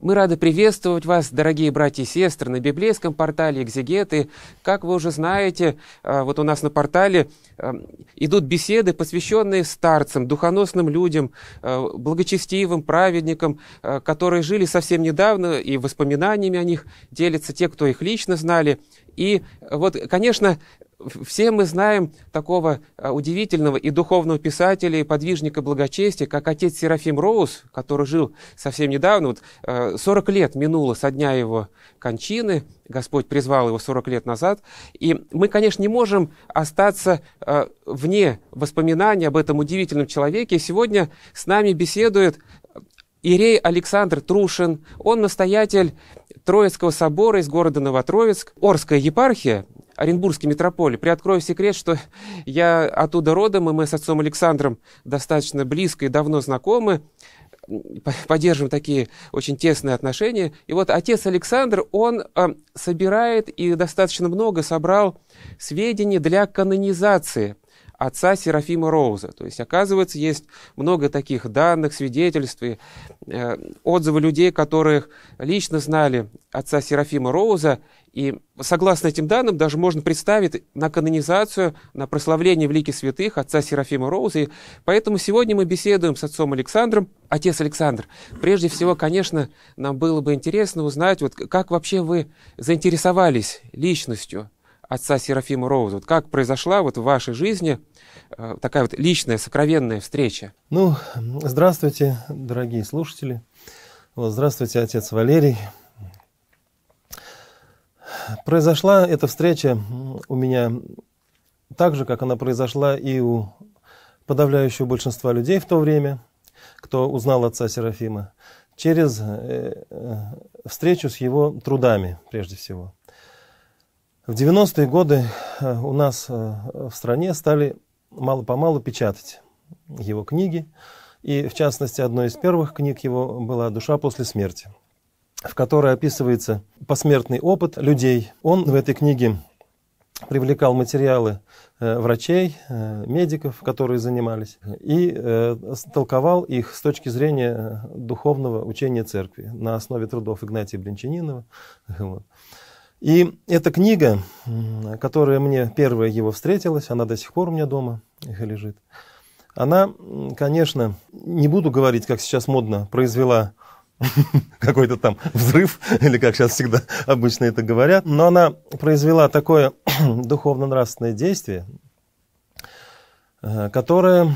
Мы рады приветствовать вас, дорогие братья и сестры, на библейском портале «Экзегеты». Как вы уже знаете, а, вот у нас на портале а, идут беседы, посвященные старцам, духоносным людям, а, благочестивым, праведникам, которые жили совсем недавно, и воспоминаниями о них делятся те, кто их лично знали, и вот, конечно, все мы знаем такого а, удивительного и духовного писателя и подвижника благочестия, как отец Серафим Роуз, который жил совсем недавно. Вот 40 а, лет минуло со дня его кончины, Господь призвал его 40 лет назад. И мы, конечно, не можем остаться а, вне воспоминаний об этом удивительном человеке. Сегодня с нами беседует Ирей Александр Трушин, он настоятель Троицкого собора из города Новотроицк, Орская епархия, Оренбургский метрополь. Приоткрою секрет, что я оттуда родом, и мы с отцом Александром достаточно близко и давно знакомы, поддерживаем такие очень тесные отношения. И вот отец Александр, он э, собирает и достаточно много собрал сведений для канонизации – отца Серафима Роуза. То есть, оказывается, есть много таких данных, свидетельств и э, отзывы людей, которых лично знали отца Серафима Роуза. И согласно этим данным, даже можно представить на канонизацию, на прославление в лике святых отца Серафима Роуза. И поэтому сегодня мы беседуем с отцом Александром. Отец Александр, прежде всего, конечно, нам было бы интересно узнать, вот как вообще вы заинтересовались личностью отца Серафима Роузвуд? Как произошла вот в вашей жизни э, такая вот личная, сокровенная встреча? Ну, здравствуйте, дорогие слушатели. Вот, здравствуйте, отец Валерий. Произошла эта встреча у меня так же, как она произошла и у подавляющего большинства людей в то время, кто узнал отца Серафима, через э, э, встречу с его трудами, прежде всего – в 90-е годы э, у нас э, в стране стали мало-помалу печатать его книги, и в частности одной из первых книг его была «Душа после смерти», в которой описывается посмертный опыт людей. Он в этой книге привлекал материалы э, врачей, медиков, которые занимались, и толковал их с точки зрения духовного учения церкви на основе трудов Игнатия Брянчанинова. Вот. И эта книга, которая мне первая его встретилась, она до сих пор у меня дома их лежит, она, конечно, не буду говорить, как сейчас модно, произвела какой-то там взрыв, или как сейчас всегда обычно это говорят, но она произвела такое духовно-нравственное действие, э, которое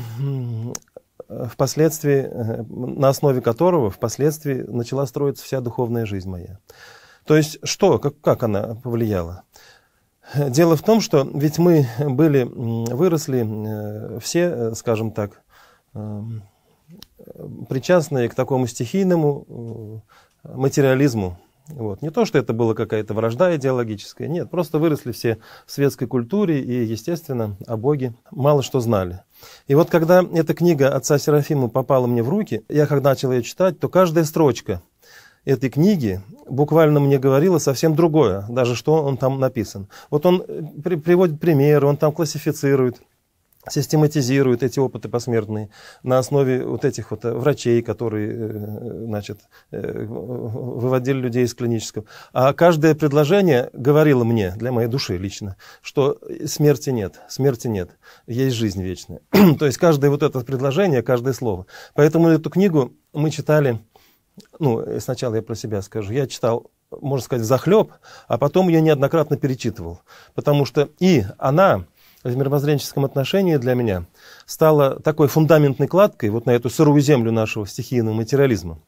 впоследствии, э, на основе которого впоследствии начала строиться вся духовная жизнь моя. То есть что, как, как она повлияла? Дело в том, что ведь мы были, выросли э, все, э, скажем так, эм, причастные к такому стихийному э, материализму. Вот. Не то, что это была какая-то вражда идеологическая, нет, просто выросли все в светской культуре и, естественно, о Боге мало что знали. И вот когда эта книга отца Серафима попала мне в руки, я когда начал ее читать, то каждая строчка – этой книги буквально мне говорило совсем другое, даже что он там написан. Вот он э, при, приводит примеры, он там классифицирует, систематизирует эти опыты посмертные на основе вот этих вот э, врачей, которые, э, значит, выводили людей из клинического. А каждое предложение говорило мне, для моей души лично, что смерти нет, смерти нет, есть жизнь вечная. То есть каждое вот это предложение, каждое слово. Поэтому эту книгу мы читали ну, э, сначала я про себя скажу, я читал, можно сказать, захлеб, а потом ее неоднократно перечитывал. Потому что и она в мировоззренческом отношении для меня стала такой фундаментной кладкой вот на эту сырую землю нашего стихийного материализма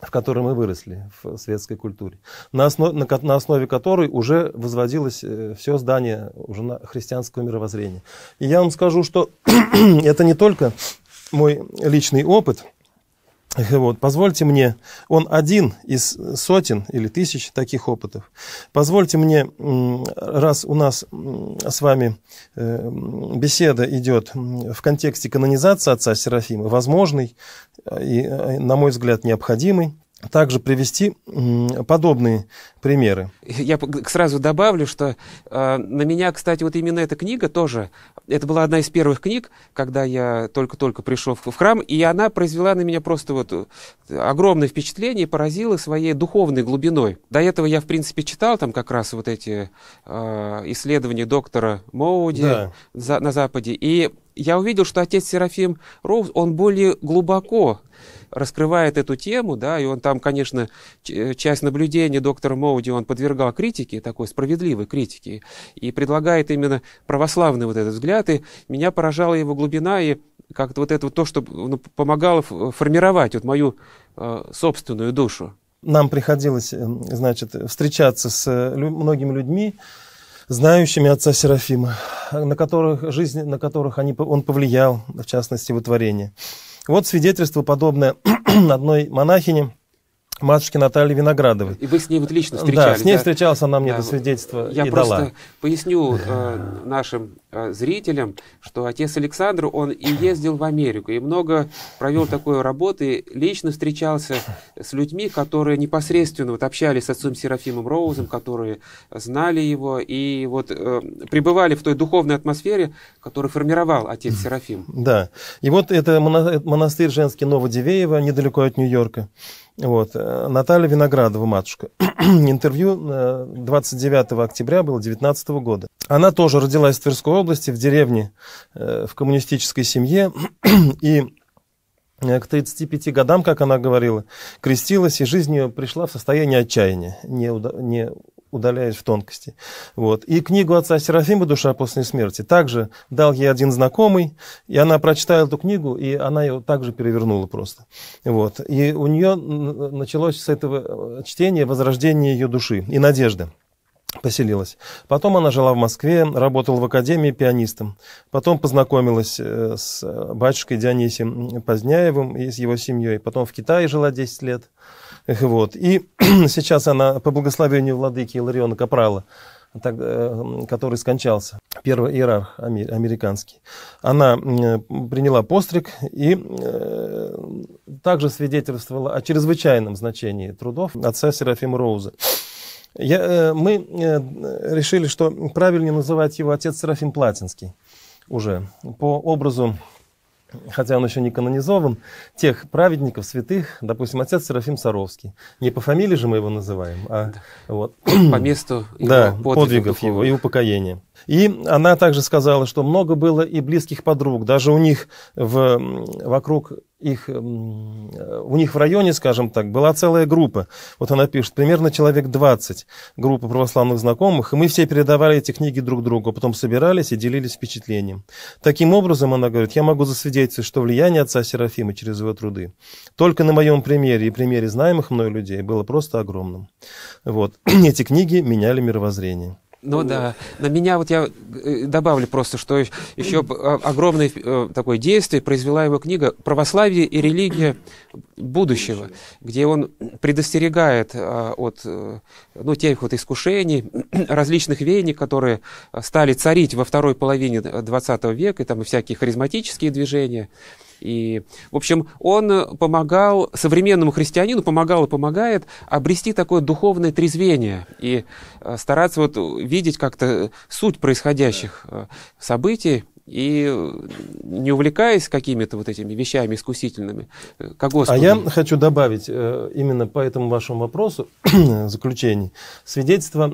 в которой мы выросли, в светской культуре, на, основ, на, на основе которой уже возводилось э, все здание уже на христианского мировоззрения. И я вам скажу, что это не только мой личный опыт – вот, позвольте мне, он один из сотен или тысяч таких опытов. Позвольте мне, раз у нас с вами э, беседа идет в контексте канонизации отца Серафима, возможный и, э, на мой взгляд, необходимый, также привести подобные примеры. Я сразу добавлю, что э, на меня, кстати, вот именно эта книга тоже, это была одна из первых книг, когда я только-только пришел в, в храм, и она произвела на меня просто вот э, огромное впечатление и поразила своей духовной глубиной. До этого я, в принципе, читал там как раз вот эти э, исследования доктора Моуди да. за, на Западе, и я увидел, что отец Серафим Роуз, он более глубоко раскрывает эту тему, да, и он там, конечно, э, часть наблюдений доктора Моуди он подвергал критике, такой справедливой критике, и предлагает именно православный вот этот взгляд, и меня поражала его глубина, и как-то вот это вот то, что ну, помогало э, формировать вот мою э, собственную душу. Нам приходилось, э, значит, встречаться с лю- многими людьми, знающими отца Серафима, на которых жизнь, на которых они, он повлиял, в частности, в творении. Вот свидетельство подобное одной монахине – Матушки Наталье Виноградовой. И вы с ней вот лично встречались? Да, с ней да? встречался, она мне да, это свидетельство Я и просто дала. поясню э, нашим э, зрителям, что отец Александр, он и ездил в Америку, и много провел такой работы, лично встречался с людьми, которые непосредственно вот общались с отцом Серафимом Роузом, которые знали его, и вот э, пребывали в той духовной атмосфере, которую формировал отец Серафим. Да, и вот это монастырь женский Новодевеево, недалеко от Нью-Йорка. Вот. Э, Наталья Виноградова, матушка. Интервью 29 э, октября было 19 года. Она тоже родилась в Тверской области, в деревне, э, в коммунистической семье. И к 35 годам, как она говорила, крестилась, и жизнь ее пришла в состояние отчаяния, неудовольствия удаляясь в тонкости. Вот. И книгу отца Серафима «Душа после смерти» также дал ей один знакомый, и она прочитала эту книгу, и она ее также перевернула просто. Вот. И у нее началось с этого э, чтения возрождение ее души и надежды поселилась. Потом она жила в Москве, работала в академии пианистом. Потом познакомилась э, с э, батюшкой Дионисием Поздняевым и с его семьей. Потом в Китае жила 10 лет. Вот. И сейчас она, по благословению владыки Илариона Капрала, так, э, который скончался, первый иерарх американский. Она э, приняла постриг и э, также свидетельствовала о чрезвычайном значении трудов отца Серафима Роуза. Я, мы решили, что правильнее называть его отец Серафим Платинский уже по образу хотя он еще не канонизован, тех праведников, святых, допустим, отец Серафим Саровский. Не по фамилии же мы его называем, а да. вот. по месту его да, подвигов, подвигов его и упокоения. И она также сказала, что много было и близких подруг. Даже у них в, вокруг их, э, э, у них в районе, скажем так, была целая группа. Вот она пишет, примерно человек 20 группы православных знакомых, и мы все передавали эти книги друг другу, а потом собирались и делились впечатлением. Таким образом, она говорит, я могу засвидетельствовать, что влияние отца Серафима через его труды только на моем примере и примере знаемых мной людей было просто огромным. Вот. эти книги меняли мировоззрение. Ну да, на меня вот я э, добавлю просто, что еще а, огромное э, такое действие произвела его книга «Православие и религия будущего», где он предостерегает а, от э, ну, тех вот искушений, различных веяний, которые стали царить во второй половине XX века, и там и всякие харизматические движения, и, в общем, он помогал современному христианину, помогал и помогает обрести такое духовное трезвение и э, стараться вот видеть как-то суть происходящих э, событий и э, не увлекаясь какими-то вот этими вещами искусительными, э, как Господу. А я хочу добавить э, именно по этому вашему вопросу заключений. Свидетельство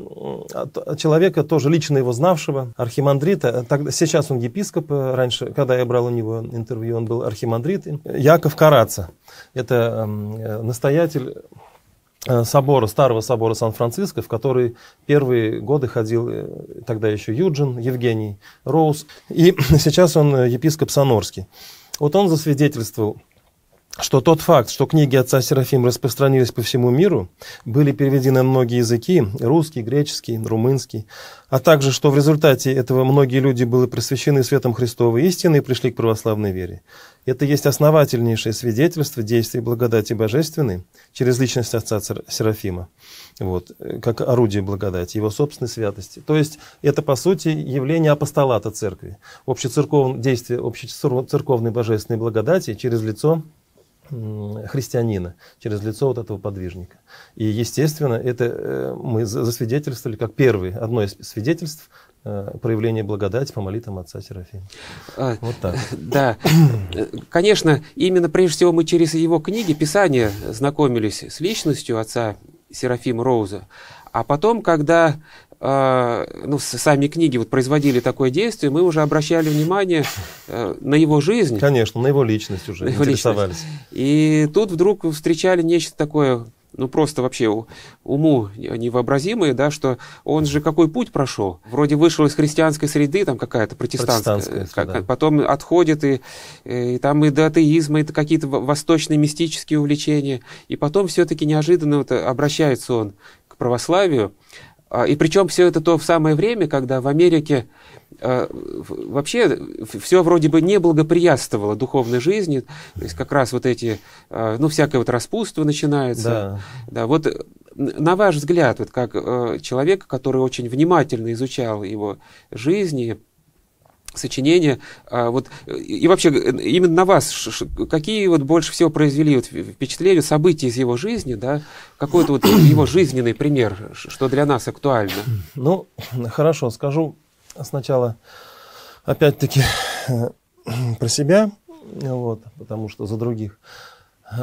от человека, тоже лично его знавшего, архимандрита. сейчас он епископ, раньше, когда я брал у него интервью, он был архимандрит. Яков Караца. Это эм, настоятель Э, собора, старого собора Сан-Франциско, в который первые годы ходил э, тогда еще Юджин, Евгений Роуз, и сейчас он э, епископ Санорский. Вот он засвидетельствовал, что тот факт, что книги отца Серафима распространились по всему миру, были переведены на многие языки, русский, греческий, румынский, а также, что в результате этого многие люди были просвещены светом Христовой истины и пришли к православной вере. Это есть основательнейшее свидетельство действий благодати божественной через личность отца Серафима, вот, э, как орудие благодати, его собственной святости. То есть это, по сути, явление апостолата церкви, общецерков... действие общецерковной божественной благодати через лицо христианина, через лицо вот этого подвижника. И, естественно, это э, мы засвидетельствовали как первое, одно из свидетельств Э, проявление благодати по молитвам отца Серафима. А, вот так. Да. Э, конечно, именно прежде всего мы через его книги, Писания знакомились с личностью отца Серафима Роуза. А потом, когда э, ну, сами книги вот производили такое действие, мы уже обращали внимание на его жизнь. Конечно, на его личность уже на его интересовались. Личность. И тут вдруг встречали нечто такое ну просто вообще уму невообразимые, да, что он же какой путь прошел. Вроде вышел из христианской среды, там какая-то протестантская, протестантская как, да. потом отходит, и, э, и там и до атеизма, и какие-то восточные мистические увлечения, и потом все-таки неожиданно вот э, обращается он к православию, а, и причем все это то в самое время, когда в Америке а, вообще все вроде бы не благоприятствовало духовной жизни, то есть как раз вот эти, а, ну, всякое вот распутство начинается. Да. да вот э, на ваш взгляд, вот как э, человек, который очень внимательно изучал его жизни, сочинения, а, вот, э, и вообще именно на вас, какие вот больше всего произвели вот впечатление события из его жизни, да, какой-то вот его жизненный пример, что для нас актуально? Ну, хорошо, скажу сначала, опять-таки, э, про себя, вот, потому что за других.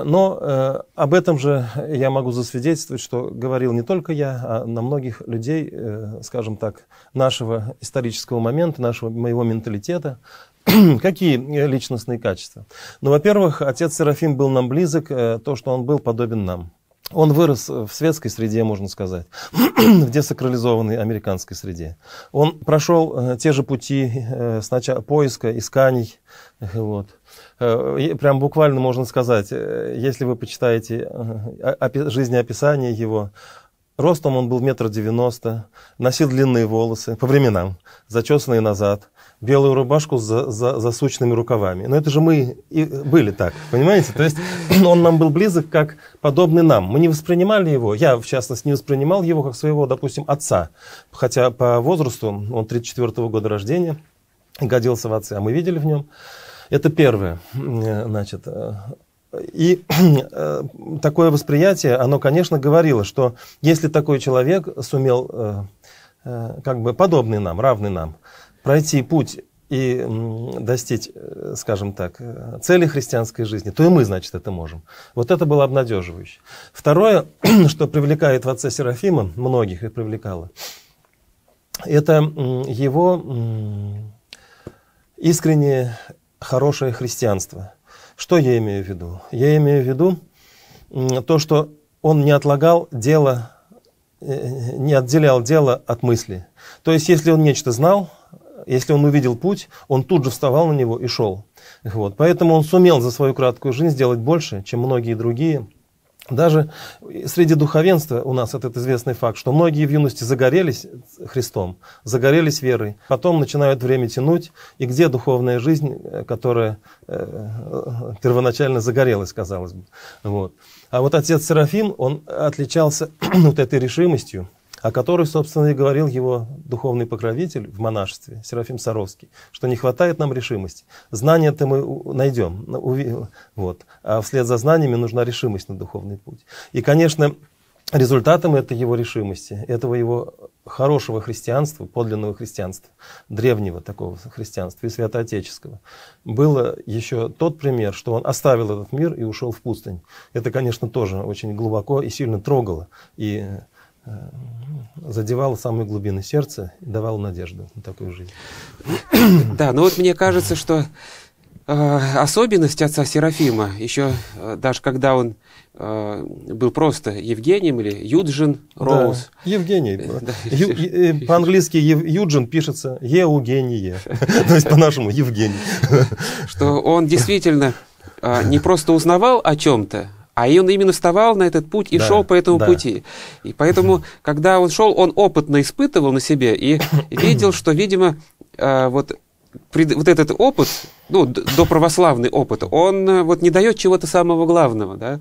Но э, об этом же я могу засвидетельствовать, что говорил не только я, а на многих людей, э, скажем так, нашего исторического момента, нашего моего менталитета, какие личностные качества. Ну, во-первых, отец Серафим был нам близок, э, то, что он был подобен нам. Он вырос э, в светской среде, можно сказать, в десакрализованной американской среде. Он прошел э, те же пути э, сначала поиска, исканий. Вот. Прям буквально можно сказать, если вы почитаете жизнеописание его, Ростом он был метр девяносто, носил длинные волосы, по временам, зачесанные назад, белую рубашку с за, за, засученными рукавами. Но это же мы и были так, понимаете? То есть он нам был близок как подобный нам. Мы не воспринимали его, я, в частности, не воспринимал его как своего, допустим, отца. Хотя по возрасту он 34 -го года рождения, годился в отце, а мы видели в нем. Это первое, значит, э, и э, такое восприятие, оно, конечно, говорило, что если такой человек сумел, э, э, как бы подобный нам, равный нам, пройти путь и достичь, скажем так, цели христианской жизни, то и мы, значит, это можем. Вот это было обнадеживающе. Второе, что привлекает в отце Серафима, многих и привлекало, это его искреннее хорошее христианство – что я имею в виду? Я имею в виду то, что он не отлагал дело, э, э, не отделял дело от мысли. То есть, если он нечто знал, если он увидел путь, он тут же вставал на него и шел. Вот. Поэтому он сумел за свою краткую жизнь сделать больше, чем многие другие – даже среди духовенства у нас этот известный факт, что многие в юности загорелись Христом, загорелись верой, потом начинают время тянуть, и где духовная жизнь, э, которая э, э, первоначально загорелась, казалось бы. Вот. А вот отец Серафим, он отличался вот этой решимостью, о которой, собственно, и говорил его духовный покровитель в монашестве, Серафим Саровский, что не хватает нам решимости. Знания-то мы найдем, вот. а вслед за знаниями нужна решимость на духовный путь. И, конечно, результатом этой его решимости, этого его хорошего христианства, подлинного христианства, древнего такого христианства и святоотеческого, был еще тот пример, что он оставил этот мир и ушел в пустынь. Это, конечно, тоже очень глубоко и сильно трогало. И Э, задевал самые глубины сердца и давал надежду на такую жизнь. Да, но вот мне кажется, что э, особенность отца Серафима, еще э, даже когда он э, был просто Евгением или Юджин Роуз. Да, Евгений. Э, да. Ю, э, по-английски Юджин пишется Еугение, то есть по-нашему Евгений. Что он действительно не просто узнавал о чем-то, а и он именно вставал на этот путь и да, шел по этому да. пути. И поэтому, когда он шел, он опытно испытывал на себе и видел, что, видимо, а, вот, вот этот опыт, ну, доправославный опыт, он э, вот не дает чего-то самого главного, да.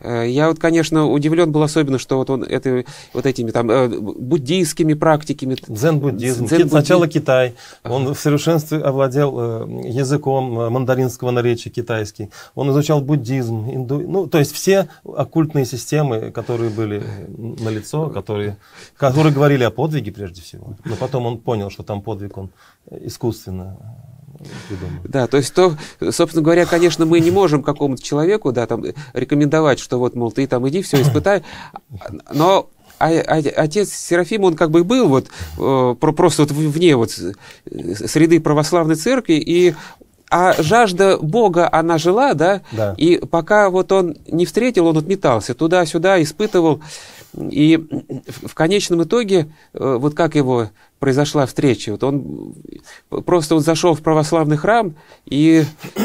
Э, я вот, конечно, удивлен был особенно, что вот он это, вот этими там э, буддийскими практиками. Дзен-буддизм. Дзен-буддизм. Сначала Китай. Он в совершенстве овладел э, языком мандаринского наречия китайский. Он изучал буддизм, инду... ну, то есть все оккультные системы, которые были на лицо, которые, которые говорили о подвиге прежде всего. Но потом он понял, что там подвиг он искусственно придумано. Да, то есть, то, собственно говоря, конечно, мы не можем какому-то человеку да, там, рекомендовать, что вот, мол, ты там иди, все испытай, но а, а, отец Серафим, он как бы был вот э, про, просто вот вне вот э, среды православной церкви, и а жажда Бога, она жила, да? да? И пока вот он не встретил, он отметался туда-сюда, испытывал. И в конечном итоге, э, вот как его произошла встреча, вот он просто вот зашел в православный храм и э,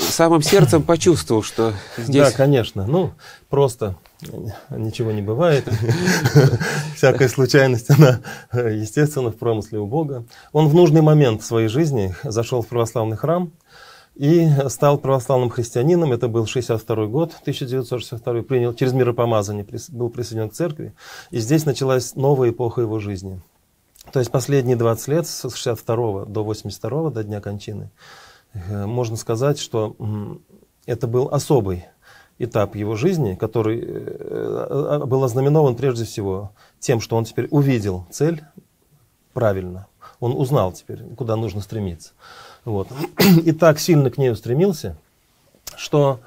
самым сердцем почувствовал, что здесь... Да, конечно. Ну, просто ничего не бывает. Всякая случайность, она, естественно, в промысле у Бога. Он в нужный момент в своей жизни зашел в православный храм и стал православным христианином. Это был 62 год, 1962 принял через миропомазание, был присоединен к церкви. И здесь началась новая эпоха его жизни. То есть последние 20 лет, с 62 до 82, до дня кончины, э, можно сказать, что это был особый этап его жизни, который э, э, а, был ознаменован прежде всего тем, что он теперь увидел цель правильно. Он узнал теперь, куда нужно стремиться. Вот. И так сильно к ней устремился, что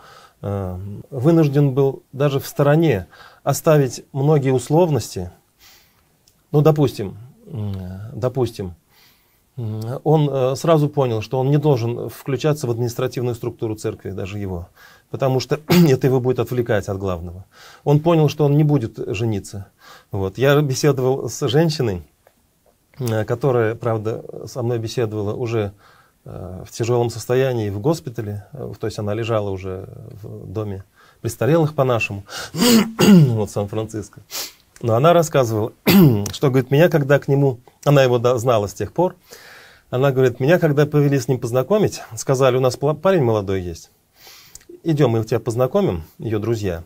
э, вынужден был даже в стороне оставить многие условности. Ну, допустим, э, допустим, он сразу понял, что он не должен включаться в административную структуру церкви, даже его потому что это его будет отвлекать от главного. Он понял, что он не будет жениться. Вот. Я беседовал с женщиной, э, которая, правда, со мной беседовала уже э, в тяжелом состоянии в госпитале, э, то есть она лежала уже в доме престарелых по-нашему, вот Сан-Франциско. Но она рассказывала, что, говорит, меня когда к нему, она его знала с тех пор, она говорит, меня когда повели с ним познакомить, сказали, у нас парень молодой есть идем, мы тебя познакомим, ее друзья.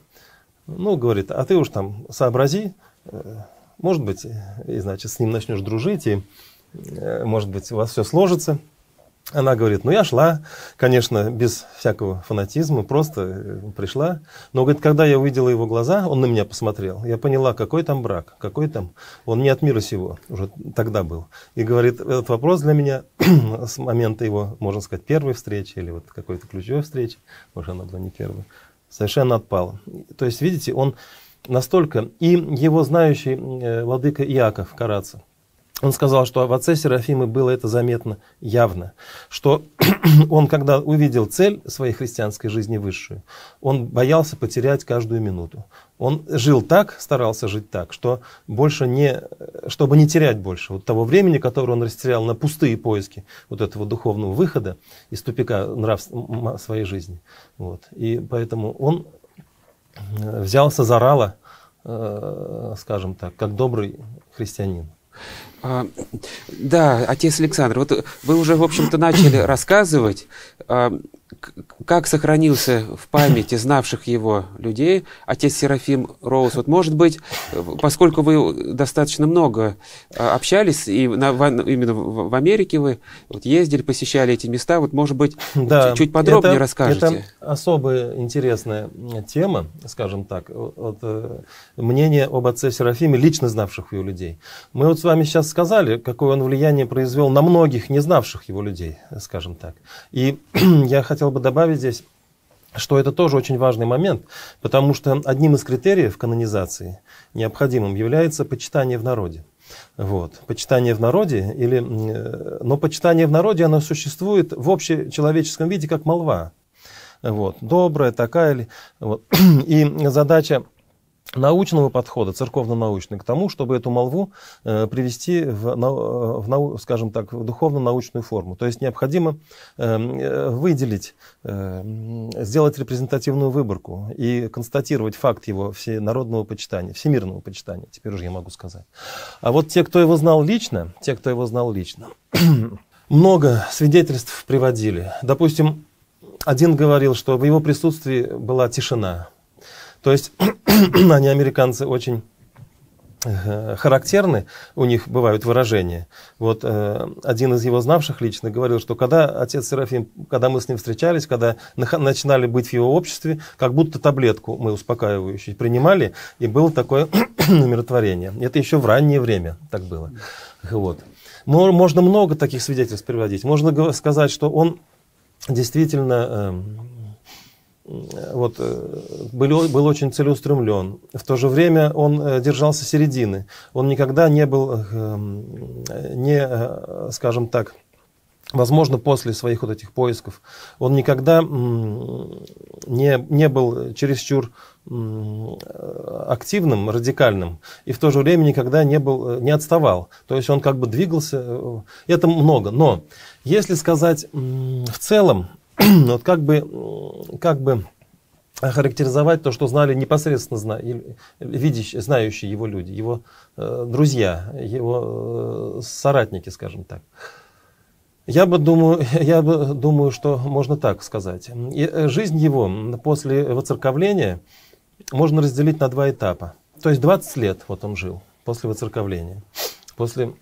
Ну, говорит, а ты уж там сообрази, э, может быть, и, значит, с ним начнешь дружить, и, э, может быть, у вас все сложится. Она говорит, ну я шла, конечно, без всякого фанатизма, просто э, пришла. Но, говорит, когда я увидела его глаза, он на меня посмотрел, я поняла, какой там брак, какой там... Он не от мира сего, уже тогда был. И говорит, этот вопрос для меня с момента его, можно сказать, первой встречи или вот какой-то ключевой встречи, может, она была не первой, совершенно отпала. То есть, видите, он настолько... И его знающий э, владыка Иаков Караца, он сказал, что в отце Серафимы было это заметно явно, что он, когда увидел цель своей христианской жизни высшую, он боялся потерять каждую минуту. Он жил так, старался жить так, что больше не, чтобы не терять больше вот того времени, которое он растерял на пустые поиски вот этого духовного выхода из тупика нрав своей жизни. Вот. И поэтому он э, взялся за рала, э, скажем так, как добрый христианин. А, да, отец Александр, вот вы уже, в общем-то, начали рассказывать а, как сохранился в памяти знавших его людей отец Серафим Роуз? Вот, может быть, поскольку вы достаточно много а, общались, и на, в, именно в Америке вы вот, ездили, посещали эти места, вот, может быть, да, чуть, подробнее это, расскажете. Это особо интересная тема, скажем так, вот, э, мнение об отце Серафиме, лично знавших его людей. Мы вот с вами сейчас сказали, какое он влияние произвел на многих не знавших его людей, скажем так. И я хотел хотел бы добавить здесь, что это тоже очень важный момент, потому что одним из критериев канонизации необходимым является почитание в народе. Вот. Почитание в народе, или, э, но почитание в народе, оно существует в общечеловеческом виде, как молва. Вот. Добрая такая ли. Вот. И задача научного подхода, церковно научного к тому, чтобы эту молву э, привести в, на, э, в нау, скажем так, в духовно-научную форму. То есть необходимо эм, э, выделить, э, сделать репрезентативную выборку и констатировать факт его всенародного почитания, всемирного почитания, теперь уже я могу сказать. А вот те, кто его знал лично, те, кто его знал лично, много свидетельств приводили. Допустим, один говорил, что в его присутствии была тишина – то есть они, американцы, очень э, характерны, у них бывают выражения. Вот э, один из его знавших лично говорил, что когда отец Серафим, когда мы с ним встречались, когда начинали быть в его обществе, как будто таблетку мы успокаивающую принимали, и было такое умиротворение. Это еще в раннее время так было. Вот. можно много таких свидетельств приводить. Можно сказать, что он действительно э, вот, э, был, был очень целеустремлен. В то же время он э, держался середины. Он никогда не был, э, эм, не, скажем так, возможно, после своих вот этих поисков, он никогда не, не был чересчур активным, радикальным, и в то же время никогда не, был, не отставал. То есть он как бы двигался, это много. Но если сказать в целом, вот как бы, как бы охарактеризовать то, что знали непосредственно зна, э, видящие, знающие его люди, его э, друзья, его э, соратники, скажем так. Я бы думаю, я бы думаю, что можно так сказать. И э, жизнь его после воцерковления можно разделить на два этапа. То есть 20 лет вот он жил после воцерковления, после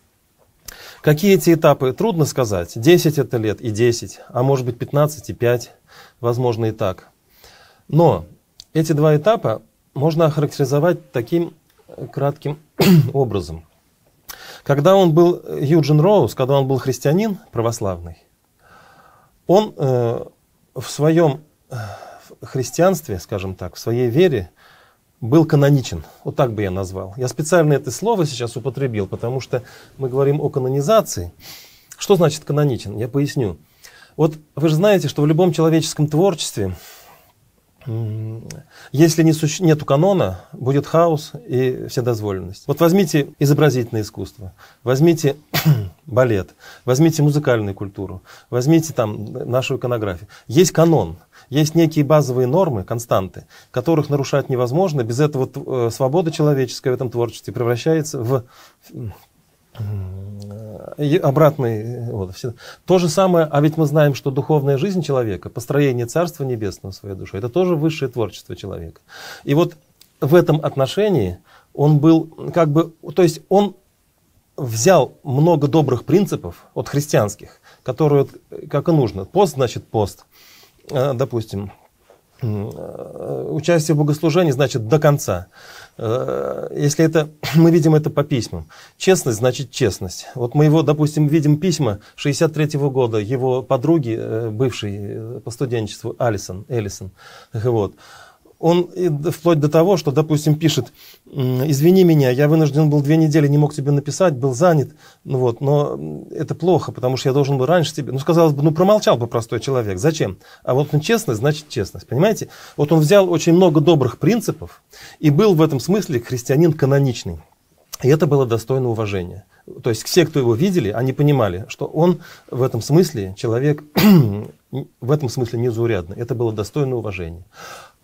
Какие эти этапы, трудно сказать. 10 это лет и 10, а может быть 15 и 5, возможно и так. Но эти два этапа можно охарактеризовать таким э, кратким образом. Когда он был э, Юджин Роуз, когда он был христианин православный, он э, в своем э, христианстве, скажем так, в своей вере, был каноничен. Вот так бы я назвал. Я специально это слово сейчас употребил, потому что мы говорим о канонизации. Что значит каноничен? Я поясню. Вот вы же знаете, что в любом человеческом творчестве, если не суще... нету канона, будет хаос и вседозволенность. Вот возьмите изобразительное искусство, возьмите балет, возьмите музыкальную культуру, возьмите там нашу иконографию. Есть канон – есть некие базовые нормы, константы, которых нарушать невозможно. Без этого э, свобода человеческая в этом творчестве превращается в э, обратный. Э, вот, все. То же самое, а ведь мы знаем, что духовная жизнь человека, построение Царства Небесного в своей душе, это тоже высшее творчество человека. И вот в этом отношении он был как бы, то есть он взял много добрых принципов от христианских, которые, как и нужно, пост значит пост, а, допустим, э, участие в богослужении значит до конца. Э, если это, мы видим это по письмам. Честность значит честность. Вот мы его, допустим, видим письма 63 -го года его подруги, э, бывшей по студенчеству Алисон, Элисон. Вот он вплоть до того, что, допустим, пишет, извини меня, я вынужден был две недели, не мог тебе написать, был занят, ну вот, но это плохо, потому что я должен был раньше тебе, ну, казалось бы, ну, промолчал бы простой человек, зачем? А вот он ну, честный, значит честность, понимаете? Вот он взял очень много добрых принципов и был в этом смысле христианин каноничный. И это было достойно уважения. То есть все, кто его видели, они понимали, что он в этом смысле человек, в этом смысле незаурядный. Это было достойно уважения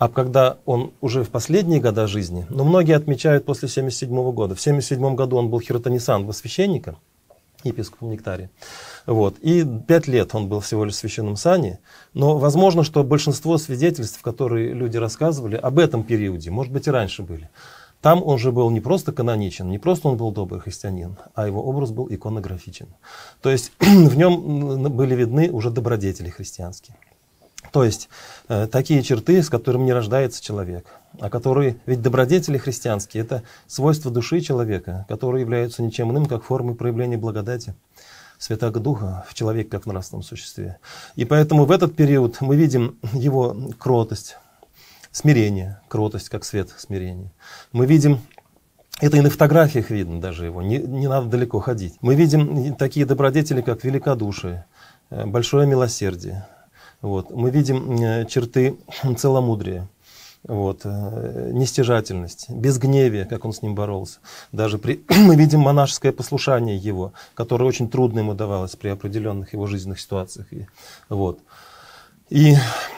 а когда он уже в последние годы жизни, но многие отмечают после 1977 года. В 1977 году он был хиротонисан во священника, епископом Нектария. Вот. И пять лет он был всего лишь в священном сане. Но возможно, что большинство свидетельств, которые люди рассказывали об этом периоде, может быть, и раньше были, там он же был не просто каноничен, не просто он был добрый христианин, а его образ был иконографичен. То есть в нем были видны уже добродетели христианские. То есть э, такие черты, с которыми не рождается человек, а которые, ведь добродетели христианские, это свойства души человека, которые являются ничем иным, как формой проявления благодати Святого Духа в человеке, как в нравственном существе. И поэтому в этот период мы видим его кротость, смирение, кротость как свет смирения. Мы видим это и на фотографиях видно даже его, не, не надо далеко ходить. Мы видим такие добродетели, как великодушие, э, большое милосердие, вот. Мы видим э, черты целомудрия вот, э, нестяжательность, безгневие, как он с ним боролся. Даже при, мы видим монашеское послушание его, которое очень трудно ему давалось при определенных его жизненных ситуациях. И, вот. и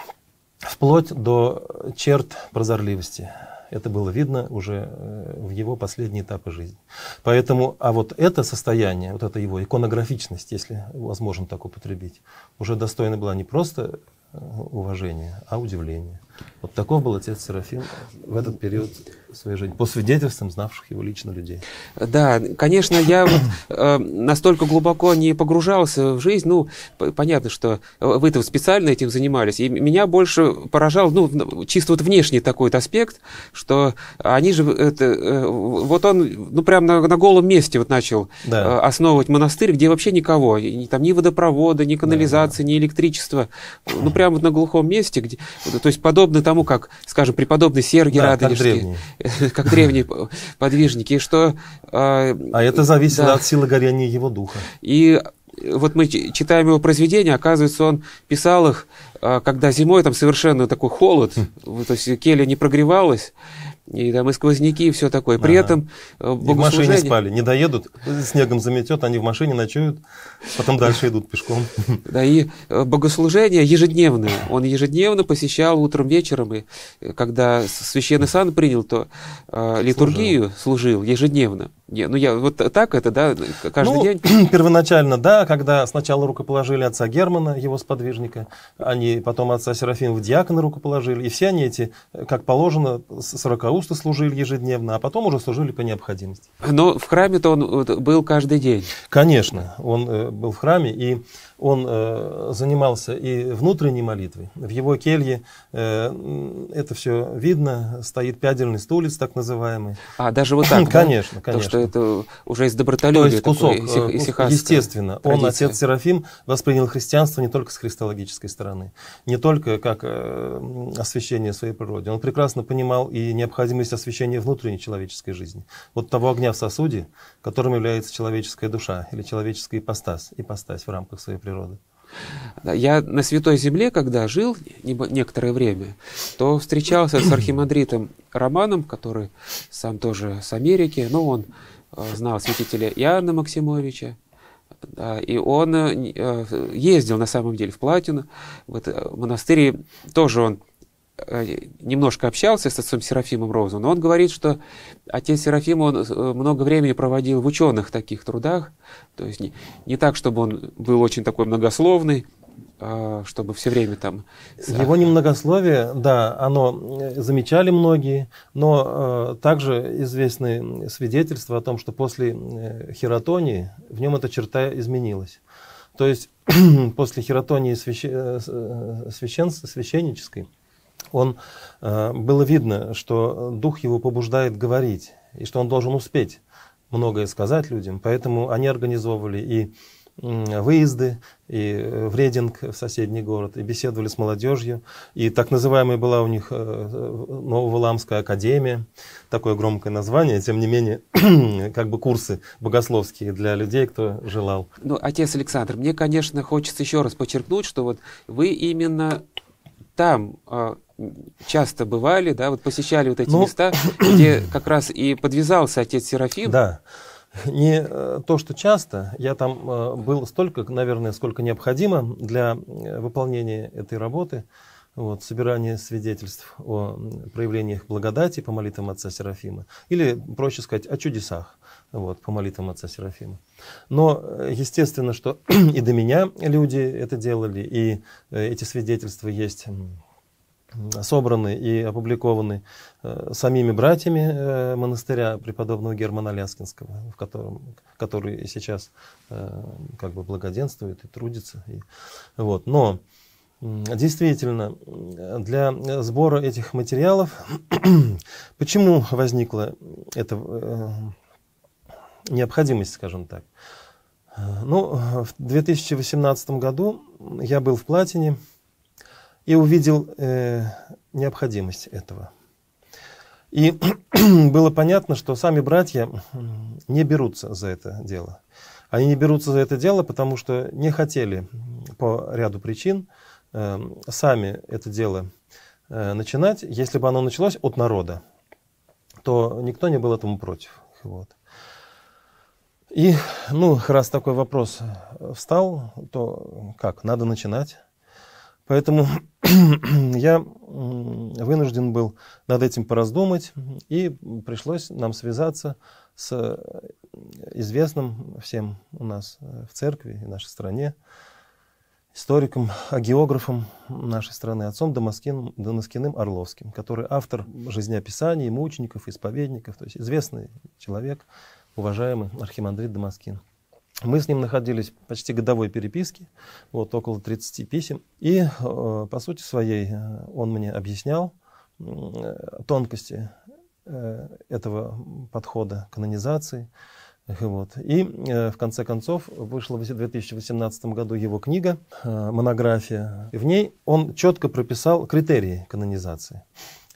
вплоть до черт прозорливости, это было видно уже э, в его последние этапы жизни. Поэтому, а вот это состояние, вот эта его иконографичность, если возможно так употребить, уже достойна была не просто э, уважения, а удивления. Вот таков был отец Серафим в этот период своей жизни, по свидетельствам знавших его лично людей. Да, конечно, я вот, э, настолько глубоко не погружался в жизнь, ну, понятно, что э, вы там специально этим занимались, и меня больше поражал, ну, чисто вот внешний такой вот аспект, что они же, э, это, э, вот он, ну, прям на, на голом месте вот начал да. э, основывать монастырь, где вообще никого, и, там ни водопровода, ни канализации, да, да. ни электричества, ну, прям вот на глухом месте, где, то есть подобно тому, как, скажем, преподобный Сергий да, Радонежский, как древние подвижники, что... А, а это зависит от силы горения его духа. И э, вот мы читаем его произведения, оказывается, он писал их, а, когда зимой там совершенно такой холод, хм. то есть келья не прогревалась, и там и сквозняки, и все такое. При ага. этом богослужение... Э, и в машине спали, не доедут, снегом заметет, они в машине ночуют, потом дальше идут пешком. Да, и э, богослужение ежедневное. Он ежедневно посещал утром, вечером, и э, когда священный сан принял, то э, литургию служил, служил ежедневно. Не, ну, я вот так это, да, каждый ну, день? первоначально, да, когда сначала рукоположили отца Германа, его сподвижника, они потом отца Серафима в диакона рукоположили, и все они эти, как положено, 40 Златоуста служили ежедневно, а потом уже служили по необходимости. Но в храме-то он был каждый день. Конечно, он э, был в храме, и он э, занимался и внутренней молитвой. В его келье э, это все видно, стоит пядельный стулец, так называемый. А, даже вот так? конечно, конечно. То, что это уже из добротолюбия. То есть кусок, такой, естественно. Традиция. Он, отец Серафим, воспринял христианство не только с христологической стороны, не только как освящение своей природы. Он прекрасно понимал и необходимость необходимость освещения внутренней человеческой жизни, вот того огня в сосуде, которым является человеческая душа или человеческая ипостась, ипостась в рамках своей природы. Я на Святой Земле, когда жил некоторое время, то встречался с архимандритом Романом, который сам тоже с Америки, но он э, знал святителя Иоанна Максимовича, да, и он э, ездил на самом деле в Платину. Э, в монастыре тоже он Э, немножко общался с отцом Серафимом Розом, но он говорит, что отец Серафим он э, много времени проводил в ученых таких трудах, то есть не, не так, чтобы он был очень такой многословный, а чтобы все время там... А Его немногословие, да, оно э, замечали многие, но э, также известны свидетельства о том, что после хератонии в нем эта черта изменилась. То есть после хератонии священ... священнической, он, э, было видно, что дух его побуждает говорить, и что он должен успеть многое сказать людям. Поэтому они организовывали и выезды, и э, в Рединг, в соседний город, и беседовали с молодежью. И так называемая была у них э, Нововоламская академия, такое громкое название, тем не менее, как бы курсы богословские для людей, кто желал. Ну, отец Александр, мне, конечно, хочется еще раз подчеркнуть, что вот вы именно там а, часто бывали, да, вот посещали вот эти ну, места, где как раз и подвязался отец Серафим. Да. Не э, то, что часто. Я там э, был столько, наверное, сколько необходимо для э, выполнения этой работы. Вот, собирание свидетельств о проявлениях благодати по молитвам отца Серафима. Или, проще сказать, о чудесах вот, по молитвам отца Серафима. Но естественно, что и до меня люди это делали, и эти свидетельства есть собраны и опубликованы э, самими братьями э, монастыря преподобного Германа Ляскинского, в котором, который сейчас э, как бы благоденствует и трудится. И, вот. Но действительно, для сбора этих материалов, почему возникла эта э, необходимость, скажем так? Э, ну, в 2018 году я был в Платине, и увидел э, необходимость этого. И было понятно, что сами братья не берутся за это дело. Они не берутся за это дело, потому что не хотели по ряду причин э, сами это дело э, начинать. Если бы оно началось от народа, то никто не был этому против. Вот. И, ну, раз такой вопрос встал, то как, надо начинать. Поэтому я вынужден был над этим пораздумать, и пришлось нам связаться с э, известным всем у нас э, в церкви и нашей стране историком, а географом нашей страны, отцом Дамаскин, Дамаскиным Орловским, который автор жизнеописаний, мучеников, исповедников, то есть известный человек, уважаемый архимандрит Дамаскин. Мы с ним находились в почти годовой переписке, вот около 30 писем. И э, по сути своей э, он мне объяснял э, тонкости этого подхода канонизации. Вот. И в конце концов вышла в 2018 году его книга, монография. И в ней он четко прописал критерии канонизации.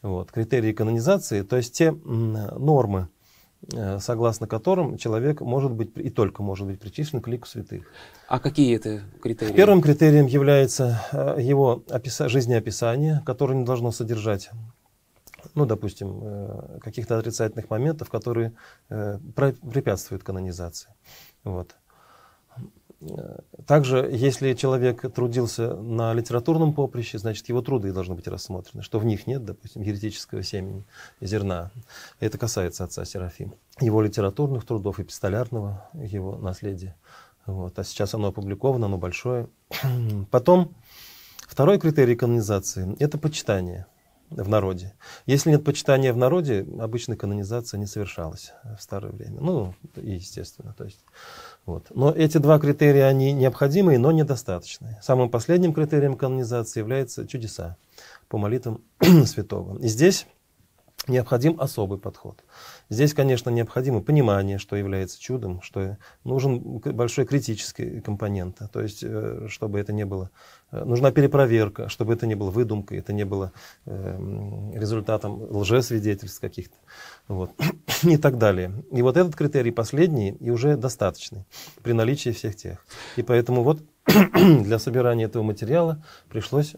Вот, критерии канонизации, то есть те нормы, Э, согласно которым человек может быть и только может быть причислен к лику святых. А какие это критерии? Первым критерием является э, его описа- жизнеописание, которое не должно содержать ну, допустим, э, каких-то отрицательных моментов, которые препятствуют канонизации. Вот. Также, если человек трудился на литературном поприще, значит, его труды должны быть рассмотрены, что в них нет, допустим, еретического семени, зерна. Это касается отца Серафима, его литературных трудов, эпистолярного его наследия. Вот. А сейчас оно опубликовано, оно большое. Потом, второй критерий канонизации — это почитание — в народе. Если нет почитания в народе, обычно канонизация не совершалась в старое время. Ну, и естественно. То есть, вот. Но эти два критерия, они необходимые, но недостаточные. Самым последним критерием канонизации является чудеса по молитвам святого. И здесь необходим особый подход. Здесь, конечно, необходимо понимание, что является чудом, что нужен большой критический компонент, то есть э, чтобы это не было Э, нужна перепроверка, чтобы это не было выдумкой, это не было э, результатом лжесвидетельств каких-то. Вот. и так далее. И вот этот критерий последний и уже достаточный при наличии всех тех. И поэтому вот для собирания этого материала пришлось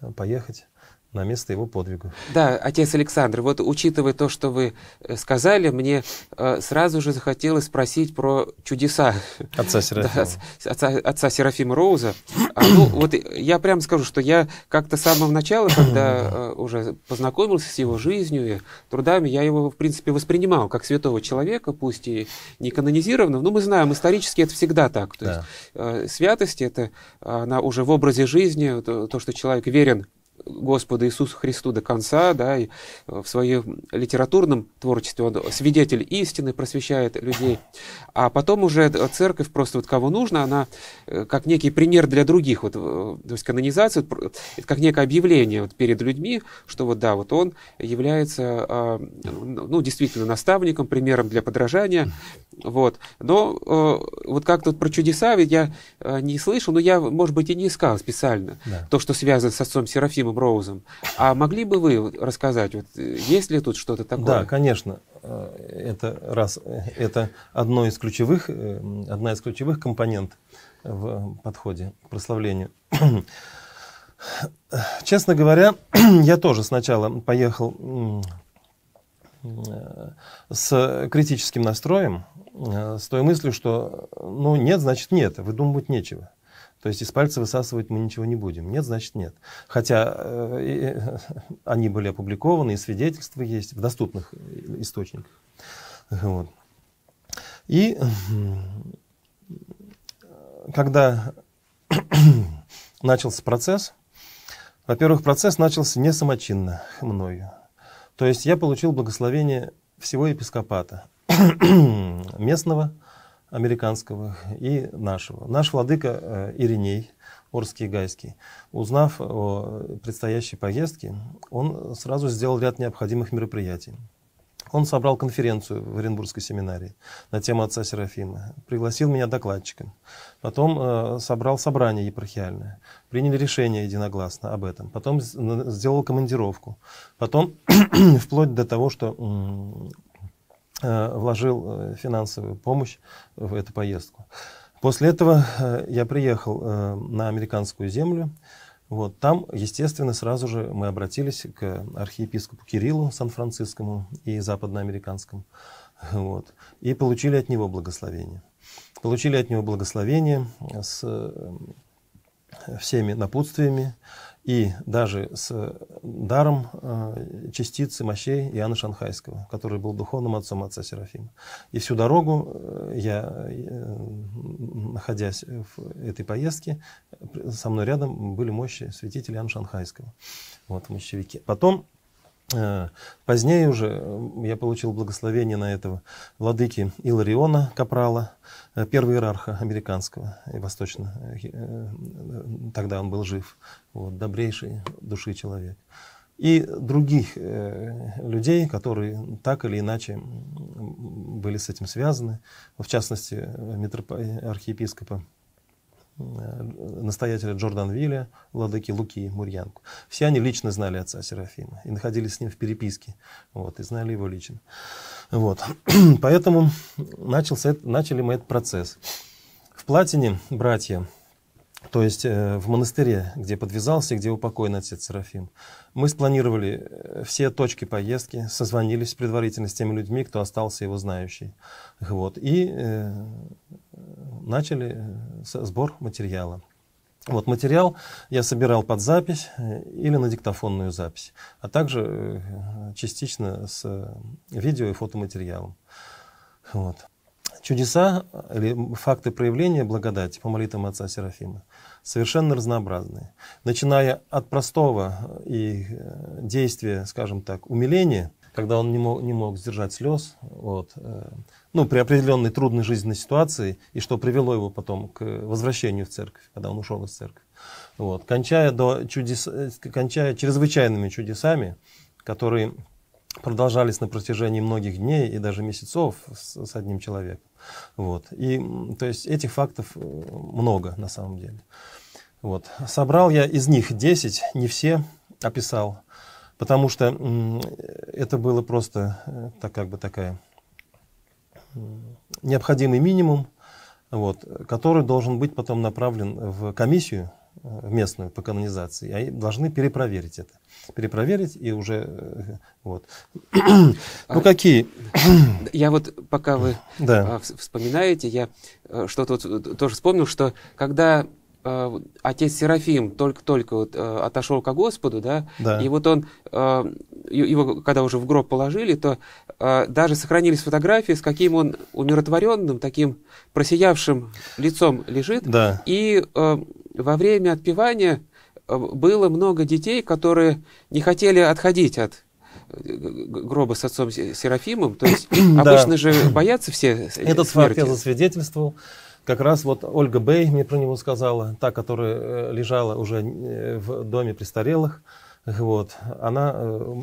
э, поехать на место его подвигу. Да, отец Александр, вот учитывая то, что вы э, сказали, мне э, сразу же захотелось спросить про чудеса отца Серафима, да, отца, отца Серафима Роуза. А, ну, вот я прямо скажу, что я как-то с самого начала, когда э, уже познакомился с его жизнью и трудами, я его, в принципе, воспринимал как святого человека, пусть и не канонизированного, но мы знаем, исторически это всегда так. То да. есть э, святость, это э, она уже в образе жизни, то, то что человек верен Господа Иисусу Христу до конца, да, и э, в своем литературном творчестве он свидетель истины, просвещает людей. А потом уже э, церковь просто вот кого нужно, она э, как некий пример для других, вот, то есть канонизация, как некое объявление вот перед людьми, что вот да, вот он является, а, ну, действительно наставником, примером для подражания, вот. Но вот как тут про чудеса, ведь я не слышал, но я, может быть, и не искал специально да. то, что связано с отцом Серафимом Броузом. А могли бы вы рассказать, вот, э, есть ли тут что-то такое? Да, конечно. Э, это, раз, это одно из ключевых, э, одна из ключевых компонент в подходе к прославлению. Честно говоря, я тоже сначала поехал с критическим настроем, с той мыслью, что ну нет, значит нет, выдумывать нечего. То есть из пальца высасывать мы ничего не будем. Нет, значит нет. Хотя э, э, они были опубликованы, и свидетельства есть в доступных э, источниках. Вот. И э, когда начался процесс, во-первых, процесс начался не самочинно мною. То есть я получил благословение всего епископата местного, американского и нашего. Наш владыка э, Ириней, Орский Гайский, узнав о предстоящей поездке, он сразу сделал ряд необходимых мероприятий. Он собрал конференцию в Оренбургской семинарии на тему отца Серафима, пригласил меня докладчиком, потом э, собрал собрание епархиальное, приняли решение единогласно об этом, потом сделал командировку, потом вплоть до того, что Э, вложил э, финансовую помощь в эту поездку. После этого э, я приехал на американскую землю. Вот, там, естественно, сразу же мы обратились к архиепископу Кириллу Сан-Францискому и западноамериканскому. Вот, и получили от него благословение. Получили от него благословение с всеми напутствиями и даже с э, даром э, частицы мощей Иоанна Шанхайского, который был духовным отцом отца Серафима. И всю дорогу э, я, находясь в этой поездке, со мной рядом были мощи святителя Иоанна Шанхайского, вот, мощевики. Потом Э, позднее уже э, я получил благословение на этого владыки Илариона Капрала, э, первого иерарха американского и восточно. Тогда он был жив, вот, добрейший души человек. И других людей, которые так или иначе были с этим связаны, в частности, митроп... архиепископа Э, настоятеля Джордан Вилля, Ладыки, Луки и Мурьянку. Все они лично знали отца Серафима и находились с ним в переписке, вот, и знали его лично. Вот. Поэтому начался, начали мы этот процесс. В Платине братья то есть э, в монастыре, где подвязался, где упокоен отец Серафим. Мы спланировали э, все точки поездки, созвонились предварительно с теми людьми, кто остался его знающий. Вот. И э, начали э, сбор материала. Вот материал я собирал под запись или на диктофонную запись, а также частично с видео и фотоматериалом. Вот. Чудеса э, или факты проявления благодати по молитвам отца Серафима совершенно разнообразные. Начиная от простого э, и э, действия, скажем так, умиления, когда он не мог, не мог сдержать слез, вот, ну, при определенной трудной жизненной ситуации, и что привело его потом к возвращению в церковь, когда он ушел из церкви. Вот, кончая, до чудес, кончая чрезвычайными чудесами, которые продолжались на протяжении многих дней и даже месяцев с, с одним человеком. Вот. И, то есть этих фактов э, много на самом деле. Вот. Собрал я из них 10, не все описал, потому что это было просто э, так, как бы такая необходимый минимум, вот, который должен быть потом направлен в комиссию Э, местную по канонизации, а должны перепроверить это. Перепроверить и уже э, вот. А ну какие? я вот пока вы да. А, вспоминаете, я э, что-то вот тоже вспомнил, что когда отец Серафим только-только вот, э, отошел ко Господу, да, да. и вот он, э, его когда уже в гроб положили, то э, даже сохранились фотографии, с каким он умиротворенным, таким просиявшим лицом лежит, да. и э, во время отпевания э, было много детей, которые не хотели отходить от э, гроба с отцом Серафимом. То есть обычно же боятся все э, Этот факт я засвидетельствовал. Как раз вот Ольга Бей мне про него сказала, та, которая лежала уже в доме престарелых. Вот. Она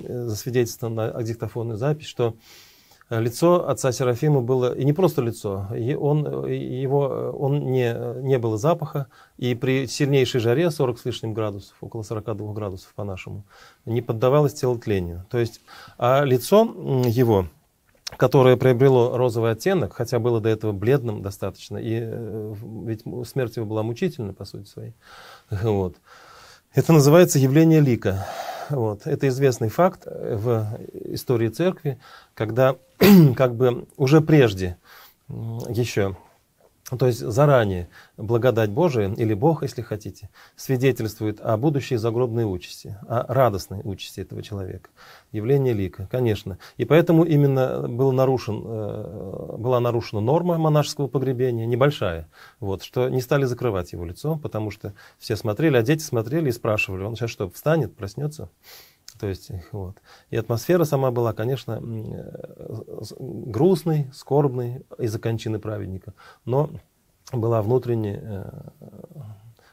засвидетельствовала на диктофонную запись, что Э, лицо отца Серафима было, и не просто лицо, и он, его, э, он не, не было запаха, и при сильнейшей жаре, 40 с лишним градусов, около 42 градусов по-нашему, не поддавалось телотлению. То есть а лицо его, которое приобрело розовый оттенок, хотя было до этого бледным достаточно, и э, ведь смерть его была мучительной по сути своей, вот. это называется явление лика. Вот. Это известный факт э, в истории церкви, когда как бы уже прежде еще ну, то есть заранее благодать Божия, или Бог, если хотите, свидетельствует о будущей загробной участи, о радостной участи этого человека. Явление лика, конечно. И поэтому именно был нарушен, э, была нарушена норма монашеского погребения, небольшая, вот, что не стали закрывать его лицо, потому что все смотрели, а дети смотрели и спрашивали, он сейчас что, встанет, проснется? То есть, вот. И атмосфера сама была, конечно, э, грустной, скорбной из-за кончины праведника, но была внутренне э,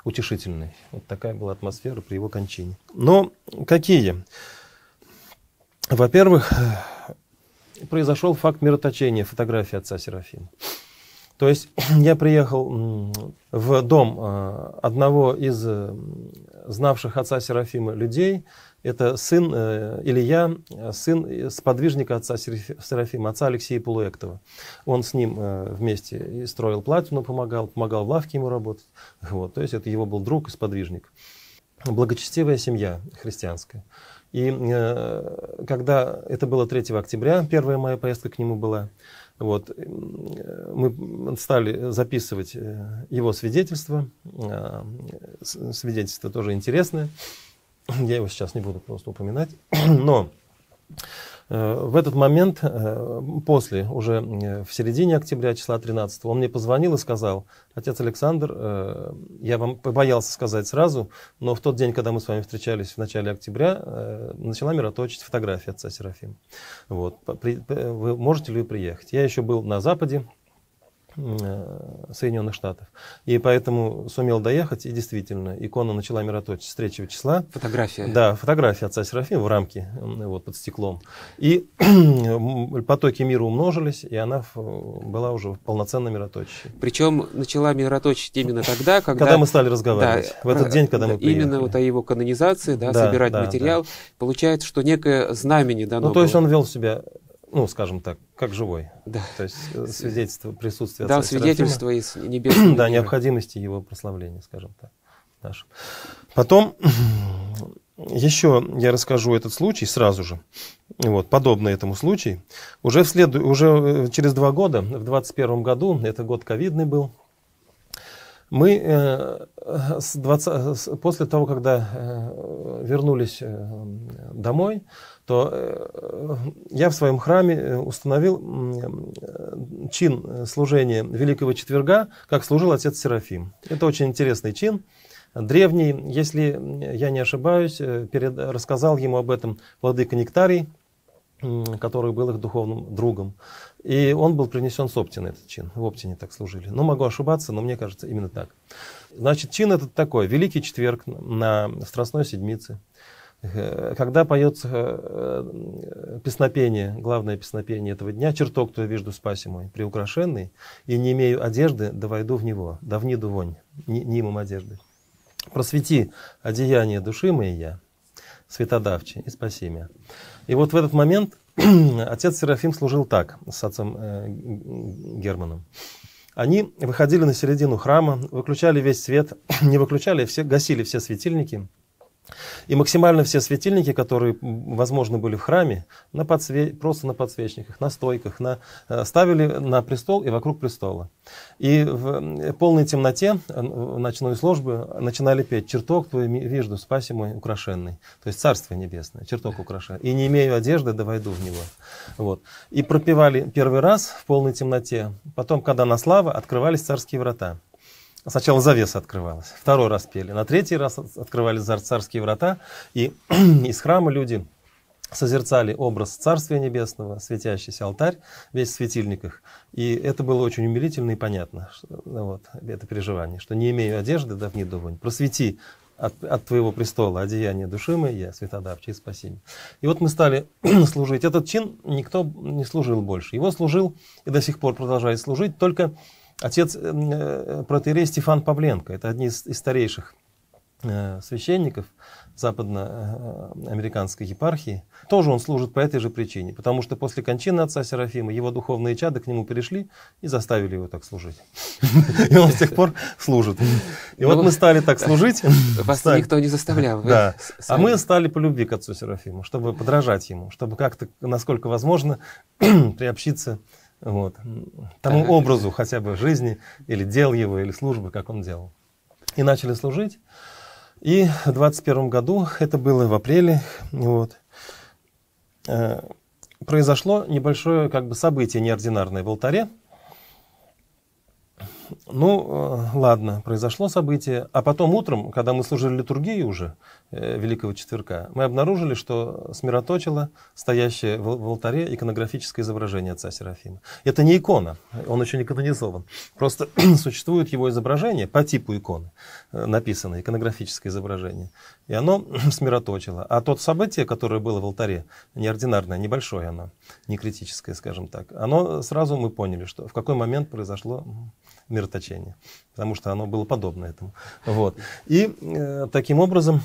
утешительной. Вот такая была атмосфера при его кончине. Но какие? Во-первых, э, произошел факт мироточения фотографии отца Серафима. То есть я приехал в дом одного из знавших отца Серафима людей – это сын э, Илья, сын сподвижника отца Серафима, отца Алексея Полуэктова. Он с ним э, вместе и строил платину, помогал, помогал в лавке ему работать. Вот, то есть это его был друг и сподвижник. Благочестивая семья христианская. И э, когда это было 3 октября, первая моя поездка к нему была, вот, э, мы стали записывать э, его свидетельство. Э, свидетельство тоже интересное. я его сейчас не буду просто упоминать, но э, в этот момент, э, после, уже э, в середине октября, числа 13, он мне позвонил и сказал, отец Александр, я вам побоялся сказать сразу, но в тот день, когда мы с вами встречались в начале октября, начала мироточить фотография отца Серафима. Вот. Вы можете ли вы приехать? Я еще был на Западе, Э, Соединенных Штатов. И поэтому сумел доехать, и действительно, икона начала мироточить с 3 числа. Фотография. Да, фотография отца Серафима в рамке, вот, под стеклом. И потоки мира умножились, и она была уже полноценно мироточащей. Причем начала мироточить именно тогда, когда... Когда мы стали разговаривать, да, в этот э, день, когда да, мы приехали. Именно вот о его канонизации, да, да собирать да, материал. Да. Получается, что некое знамение дано Ну, то было. есть он вел себя ну, скажем так, как живой. Да. То есть э, свидетельство присутствия Да, свидетельство из небесного Да, необходимости его прославления, скажем так. Нашим. Потом еще я расскажу этот случай сразу же, вот, подобно этому случаю. Уже, вслед, уже э, через два года, в 21 году, это год ковидный был, мы э, с 20... после того, когда э, вернулись э, домой, что э, я в своем храме э, установил э, чин служения Великого Четверга, как служил отец Серафим. Это очень интересный чин древний, если я не ошибаюсь, перед, рассказал ему об этом владыка Нектарий, который был их духовным другом. И он был принесен с Оптина, этот чин. В Оптине так служили. Но могу ошибаться, но мне кажется, именно так. Значит, чин этот такой. Великий четверг на Страстной Седмице. Э, когда поется э, э, песнопение, главное песнопение этого дня, черток твой вижду спаси мой, приукрашенный, и не имею одежды, да войду в него, да вниду вонь, нимом одежды. Просвети одеяние души моей я, святодавче, и спаси меня». И вот в этот момент отец Серафим служил так с отцом э, Германом. Они выходили на середину храма, выключали весь свет, не выключали, а все, гасили все светильники – и максимально все светильники, которые возможно были в храме, на подсве... просто на подсвечниках, на стойках, на... Э, ставили на престол и вокруг престола. И в полной темноте э, ночной службы начинали петь "Черток твой вижду, спаси мой украшенный». То есть Царство Небесное, Черток украшенный. «И не имею одежды, да войду в него». Вот. И пропевали первый раз в полной темноте. Потом, когда на слава, открывались царские врата. Сначала завеса открывалась, второй раз пели, на третий раз открывались царские врата, и из храма люди созерцали образ Царствия Небесного, светящийся алтарь, весь в светильниках. И это было очень умилительно и понятно, что, ну вот, это переживание, что не имею одежды, давни думань, просвети от, от твоего престола одеяние души моей, я, святодавчий, спаси. И вот мы стали служить. Этот чин никто не служил больше. Его служил и до сих пор продолжает служить только Отец э, э, протеерей Стефан Павленко, это один из, старейших э, священников западноамериканской епархии. Тоже он служит по этой же причине, потому что после кончины отца Серафима его духовные чады к нему перешли и заставили его так служить. И он с тех пор служит. И вот ну, мы стали так служить. Вас никто не заставлял. Да. А мы стали по любви к отцу Серафиму, чтобы подражать ему, чтобы как-то, насколько возможно, приобщиться вот, тому образу хотя бы жизни или дел его, или службы, как он делал. И начали служить. И в 21 году, это было в апреле, вот, э, произошло небольшое как бы событие неординарное в алтаре. Ну, э, ладно, произошло событие. А потом утром, когда мы служили литургию уже, Э, Великого Четверка, мы обнаружили, что смироточило стоящее в, алтаре иконографическое изображение отца Серафима. Это не икона, он еще не канонизован. Просто существует его изображение по типу иконы, э, написано, иконографическое изображение. И оно смироточило. А тот событие, которое было в алтаре, неординарное, небольшое оно, не критическое, скажем так, оно сразу мы поняли, что в какой момент произошло мироточение, потому что оно было подобно этому. Вот. И э, таким образом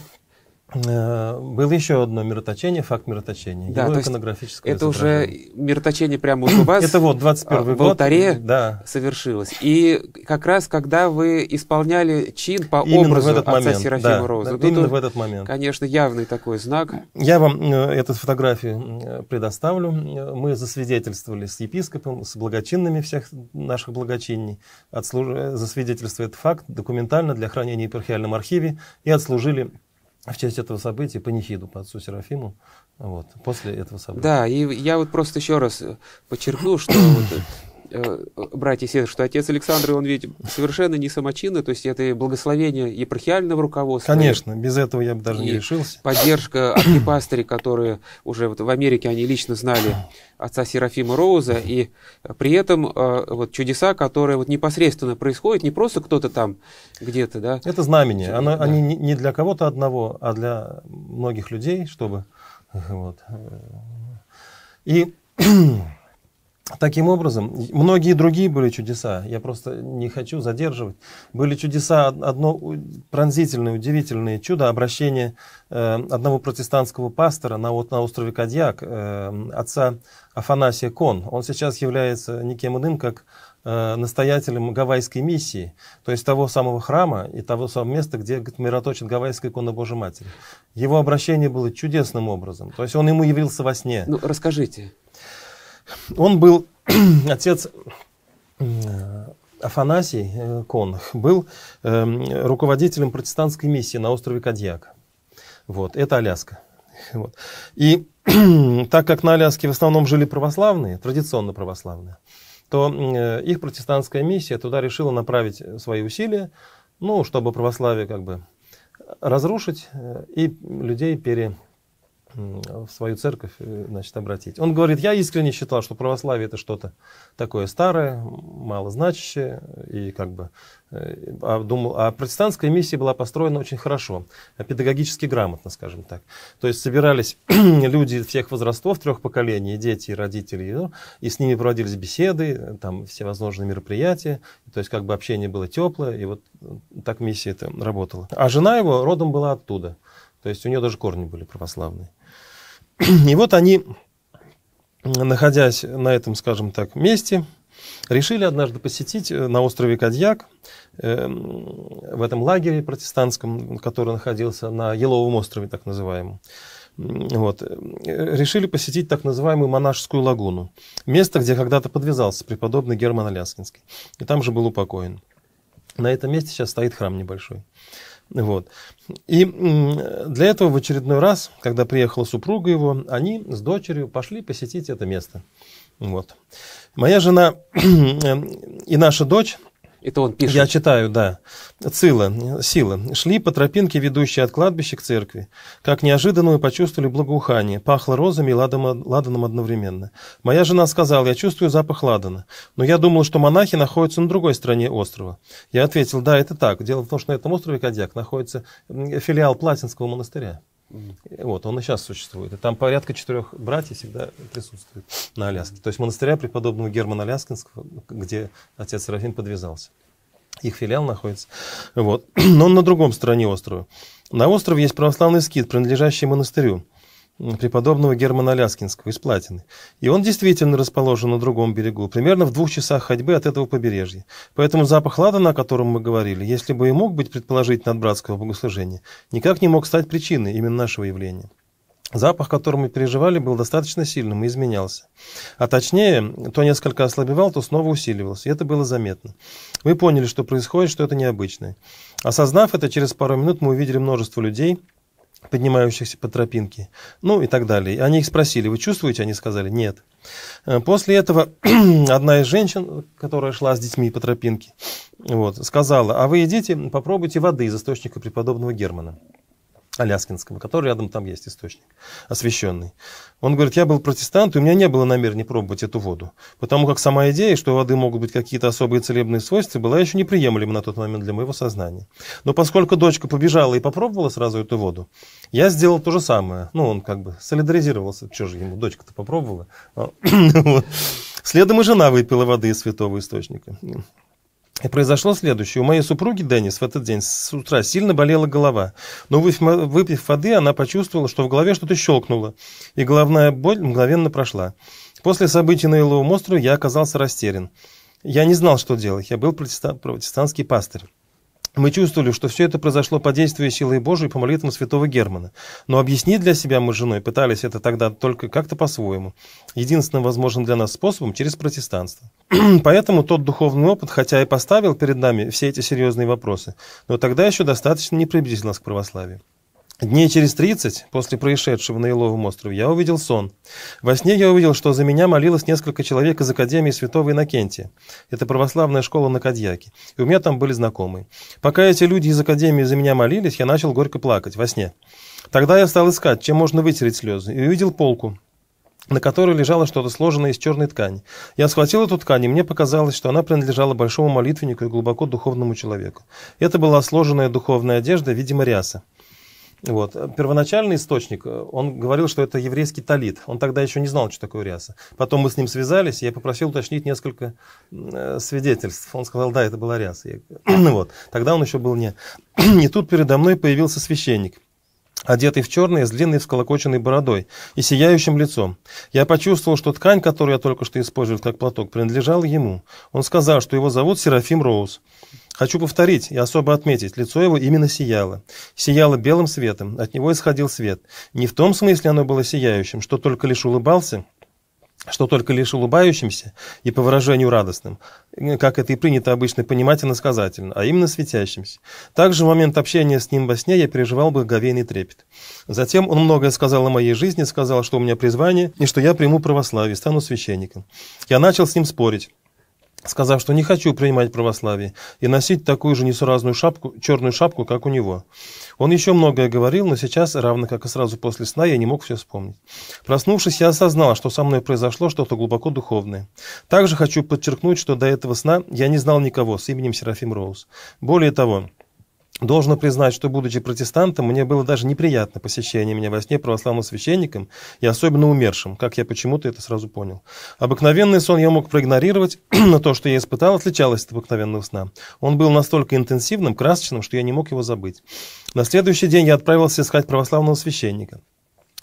Э, было еще одно мироточение, факт мироточения. Да, его иконографическое Это уже мироточение прямо у вас. Это вот 21 а, в год. В алтаре да. совершилось. И как раз, когда вы исполняли чин по именно образу в этот отца момент, Серафима да, Роза. Да, именно в этот момент. Конечно, явный такой знак. Я вам э, эту фотографию предоставлю. Мы засвидетельствовали с епископом, с благочинными всех наших благочинней. Отслуж... Э, засвидетельствовали факт документально для хранения в епархиальном архиве и отслужили а в честь этого события панихиду по отцу Серафиму вот, после этого события. Да, и я вот просто еще раз э, подчеркну, что вот э, э, братья и сестры, что отец Александр, он ведь совершенно не самочинный, то есть это благословение епархиального руководства. Конечно, без этого я бы даже не решился. Поддержка архипастырей, которые уже вот в Америке, они лично знали отца Серафима Роуза, и при этом э, вот чудеса, которые вот непосредственно происходят, не просто кто-то там где-то, да? Это знамение, оно да. они не для кого-то одного, а для многих людей, чтобы вот. И Таким образом, многие другие были чудеса, я просто не хочу задерживать. Были чудеса, одно пронзительное, удивительное чудо обращение э, одного протестантского пастора на, вот, на острове Кадьяк, э, отца Афанасия Кон. Он сейчас является никем иным, как э, настоятелем гавайской миссии, то есть того самого храма и того самого места, где говорит, мироточит гавайская икона Божьей Матери. Его обращение было чудесным образом, то есть он ему явился во сне. Ну, расскажите. Он был, отец э, Афанасий э, Конах был эм, руководителем протестантской миссии на острове Кадьяк. Вот, это Аляска. Вот. И так как на Аляске в основном жили православные, традиционно православные, то э, их протестантская миссия туда решила направить свои усилия, ну, чтобы православие как бы разрушить и людей пере, в свою церковь э, значит, обратить. Он говорит, я искренне считал, что православие это что-то такое старое, малозначащее, и как бы э, а, думал, а протестантская миссия была построена очень хорошо, а педагогически грамотно, скажем так. То есть собирались люди всех возрастов, трех поколений, дети родители, и с ними проводились беседы, там всевозможные мероприятия, то есть как бы общение было теплое, и вот э, так миссия это работала. А жена его родом была оттуда, то есть у нее даже корни были православные. И вот они, находясь на этом, скажем так, месте, решили однажды посетить э, на острове Кадьяк, э, в этом лагере протестантском, который находился на Еловом острове, так называемом. Вот. Э, решили посетить так называемую монашескую лагуну, место, где когда-то подвязался преподобный Герман Аляскинский. И там же был упокоен. На этом месте сейчас стоит храм небольшой. Вот. И для этого в очередной раз, когда приехала супруга его, они с дочерью пошли посетить это место. Вот. Моя жена и наша дочь это он пишет. Я читаю, да. Цила, сила. Шли по тропинке, ведущей от кладбища к церкви. Как неожиданно неожиданную почувствовали благоухание. Пахло розами и ладом, ладаном одновременно. Моя жена сказала, я чувствую запах ладана. Но я думал, что монахи находятся на другой стороне острова. Я ответил, да, это так. Дело в том, что на этом острове Кадьяк находится филиал Платинского монастыря. Mm. Вот, он и сейчас существует. И там порядка четырех братьев всегда присутствует на Аляске. Mm. То есть монастыря преподобного Германа Аляскинского, где отец Серафим подвязался. Их филиал находится. Вот. Но он на другом стороне острова. На острове есть православный скит, принадлежащий монастырю преподобного Германа Ляскинского из Платины. И он действительно расположен на другом берегу, примерно в двух часах ходьбы от этого побережья. Поэтому запах ладана, о котором мы говорили, если бы и мог быть предположительно от братского богослужения, никак не мог стать причиной именно нашего явления. Запах, который мы переживали, был достаточно сильным и изменялся. А точнее, то несколько ослабевал, то снова усиливался, и это было заметно. Мы поняли, что происходит, что это необычное. Осознав это, через пару минут мы увидели множество людей – поднимающихся по тропинке, ну и так далее. они их спросили, вы чувствуете? Они сказали, нет. Э, после этого одна из женщин, которая шла с детьми по тропинке, вот, сказала, а вы идите, попробуйте воды из источника преподобного Германа. Аляскинского, который рядом там есть источник, освященный. Он говорит, я был протестант, и у меня не было намерения пробовать эту воду, потому как сама идея, что у воды могут быть какие-то особые целебные свойства, была еще неприемлема на тот момент для моего сознания. Но поскольку дочка побежала и попробовала сразу эту воду, я сделал то же самое. Ну, он как бы солидаризировался, что же ему, дочка-то попробовала. А, Следом и жена выпила воды из святого источника. И произошло следующее. У моей супруги Деннис в этот день с утра сильно болела голова. Но выпив воды, она почувствовала, что в голове что-то щелкнуло, и головная боль мгновенно прошла. После событий на Иловом острове я оказался растерян. Я не знал, что делать. Я был протестант, протестантский пастырь. Мы чувствовали, что все это произошло по действию силы Божией по молитвам святого Германа. Но объяснить для себя мы с женой пытались это тогда только как-то по-своему. Единственным возможным для нас способом – через протестанство. Поэтому тот духовный опыт, хотя и поставил перед нами все эти серьезные вопросы, но тогда еще достаточно не приблизил нас к православию. Дней через тридцать после происшедшего на Еловом острове я увидел сон. Во сне я увидел, что за меня молилось несколько человек из Академии Святого Иннокентия. Это православная школа на Кадьяке. И у меня там были знакомые. Пока эти люди из Академии за меня молились, я начал горько плакать во сне. Тогда я стал искать, чем можно вытереть слезы, и увидел полку, на которой лежало что-то сложенное из черной ткани. Я схватил эту ткань, и мне показалось, что она принадлежала большому молитвеннику и глубоко духовному человеку. Это была сложенная духовная одежда, видимо, ряса. Вот. Первоначальный источник, э, он говорил, что это еврейский талит. Он тогда еще не знал, что такое ряса. Потом мы с ним связались, и я попросил уточнить несколько э, свидетельств. Он сказал, да, это была ряса. Я... вот. Тогда он еще был не... и тут передо мной появился священник одетый в черное, с длинной всколокоченной бородой и сияющим лицом. Я почувствовал, что ткань, которую я только что использовал как платок, принадлежала ему. Он сказал, что его зовут Серафим Роуз. Хочу повторить и особо отметить, лицо его именно сияло. Сияло белым светом, от него исходил свет. Не в том смысле оно было сияющим, что только лишь улыбался, что только лишь улыбающимся и по выражению радостным, э, как это и принято обычно понимать и насказательно, а именно светящимся. Также в момент общения с ним во сне я переживал благоговейный трепет. Затем он многое сказал о моей жизни, сказал, что у меня призвание и что я приму православие, стану священником. Я начал с ним спорить сказав, что не хочу принимать православие и носить такую же несуразную шапку, черную шапку, как у него. Он еще многое говорил, но сейчас, равно как и сразу после сна, я не мог все вспомнить. Проснувшись, я осознал, что со мной произошло что-то глубоко духовное. Также хочу подчеркнуть, что до этого сна я не знал никого с именем Серафим Роуз. Более того, Должен признать, что, будучи протестантом, мне было даже неприятно посещение меня во сне православным священником и особенно умершим, как я почему-то это сразу понял. Обыкновенный сон я мог проигнорировать, но то, что я испытал, отличалось от обыкновенного сна. Он был настолько интенсивным, красочным, что я не мог его забыть. На следующий день я отправился искать православного священника.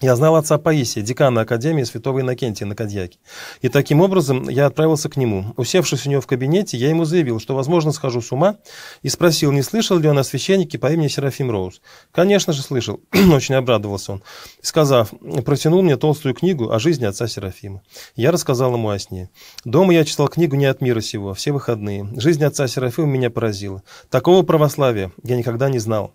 Я знал отца Паисия, декана Академии Святого Иннокентия на Кадьяке. И таким образом я отправился к нему. Усевшись у него в кабинете, я ему заявил, что, возможно, схожу с ума, и спросил, не слышал ли он о священнике по имени Серафим Роуз. Конечно же, слышал. Очень обрадовался он. Сказав, протянул мне толстую книгу о жизни отца Серафима. Я рассказал ему о сне. Дома я читал книгу не от мира сего, все выходные. Жизнь отца Серафима меня поразила. Такого православия я никогда не знал.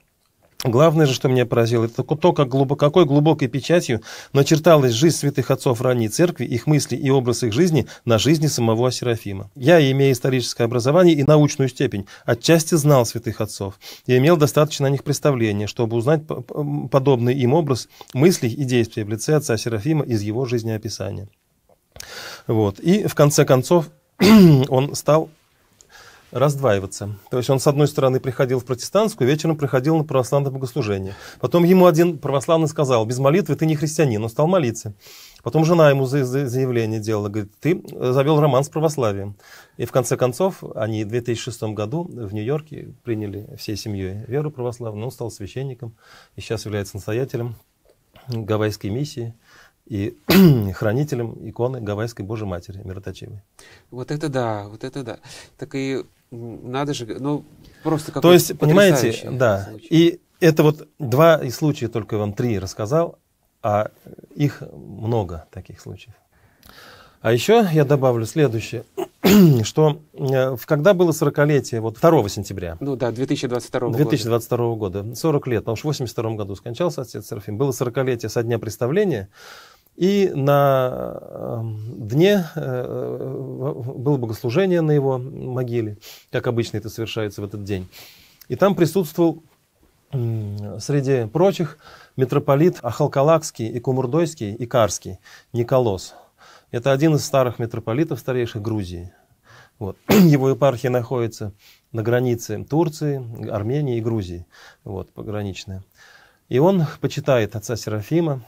Главное же, что меня поразило, это то, как глубоко, какой глубокой печатью начерталась жизнь святых отцов ранней церкви, их мысли и образ их жизни на жизни самого Серафима. Я, имея историческое образование и научную степень, отчасти знал святых отцов и имел достаточно о них представления, чтобы узнать подобный им образ мыслей и действий в лице отца Серафима из его жизнеописания. Вот. И в конце концов он стал раздваиваться. То есть он, с одной стороны, приходил в протестантскую, вечером приходил на православное богослужение. Потом ему один православный сказал, без молитвы ты не христианин, он стал молиться. Потом жена ему заявление делала, говорит, ты э, завел роман с православием. И в конце концов, они в 2006 году в Нью-Йорке приняли всей семьей веру православную, он стал священником и сейчас является настоятелем гавайской миссии – и хранителем иконы Гавайской Божьей Матери Мироточивой. Вот это да, вот это да. Так и надо же, ну просто как То есть, понимаете, да. И это вот два и случая, только я вам три рассказал, а их много таких случаев. А еще я добавлю следующее, что э, когда было 40-летие, вот 2 сентября. Ну да, 2022, года. 2022 года. 40 лет, потому что в 82 году скончался отец Серафим. Было 40-летие со дня представления. И на эм, дне э, было богослужение на его могиле, как обычно это совершается в этот день. И там присутствовал среди прочих митрополит Ахалкалакский и Кумурдойский и Карский Николос. Это один из старых митрополитов старейших Грузии. Вот. Его епархия находится на границе Турции, Армении и Грузии, вот, пограничная. И он почитает отца Серафима,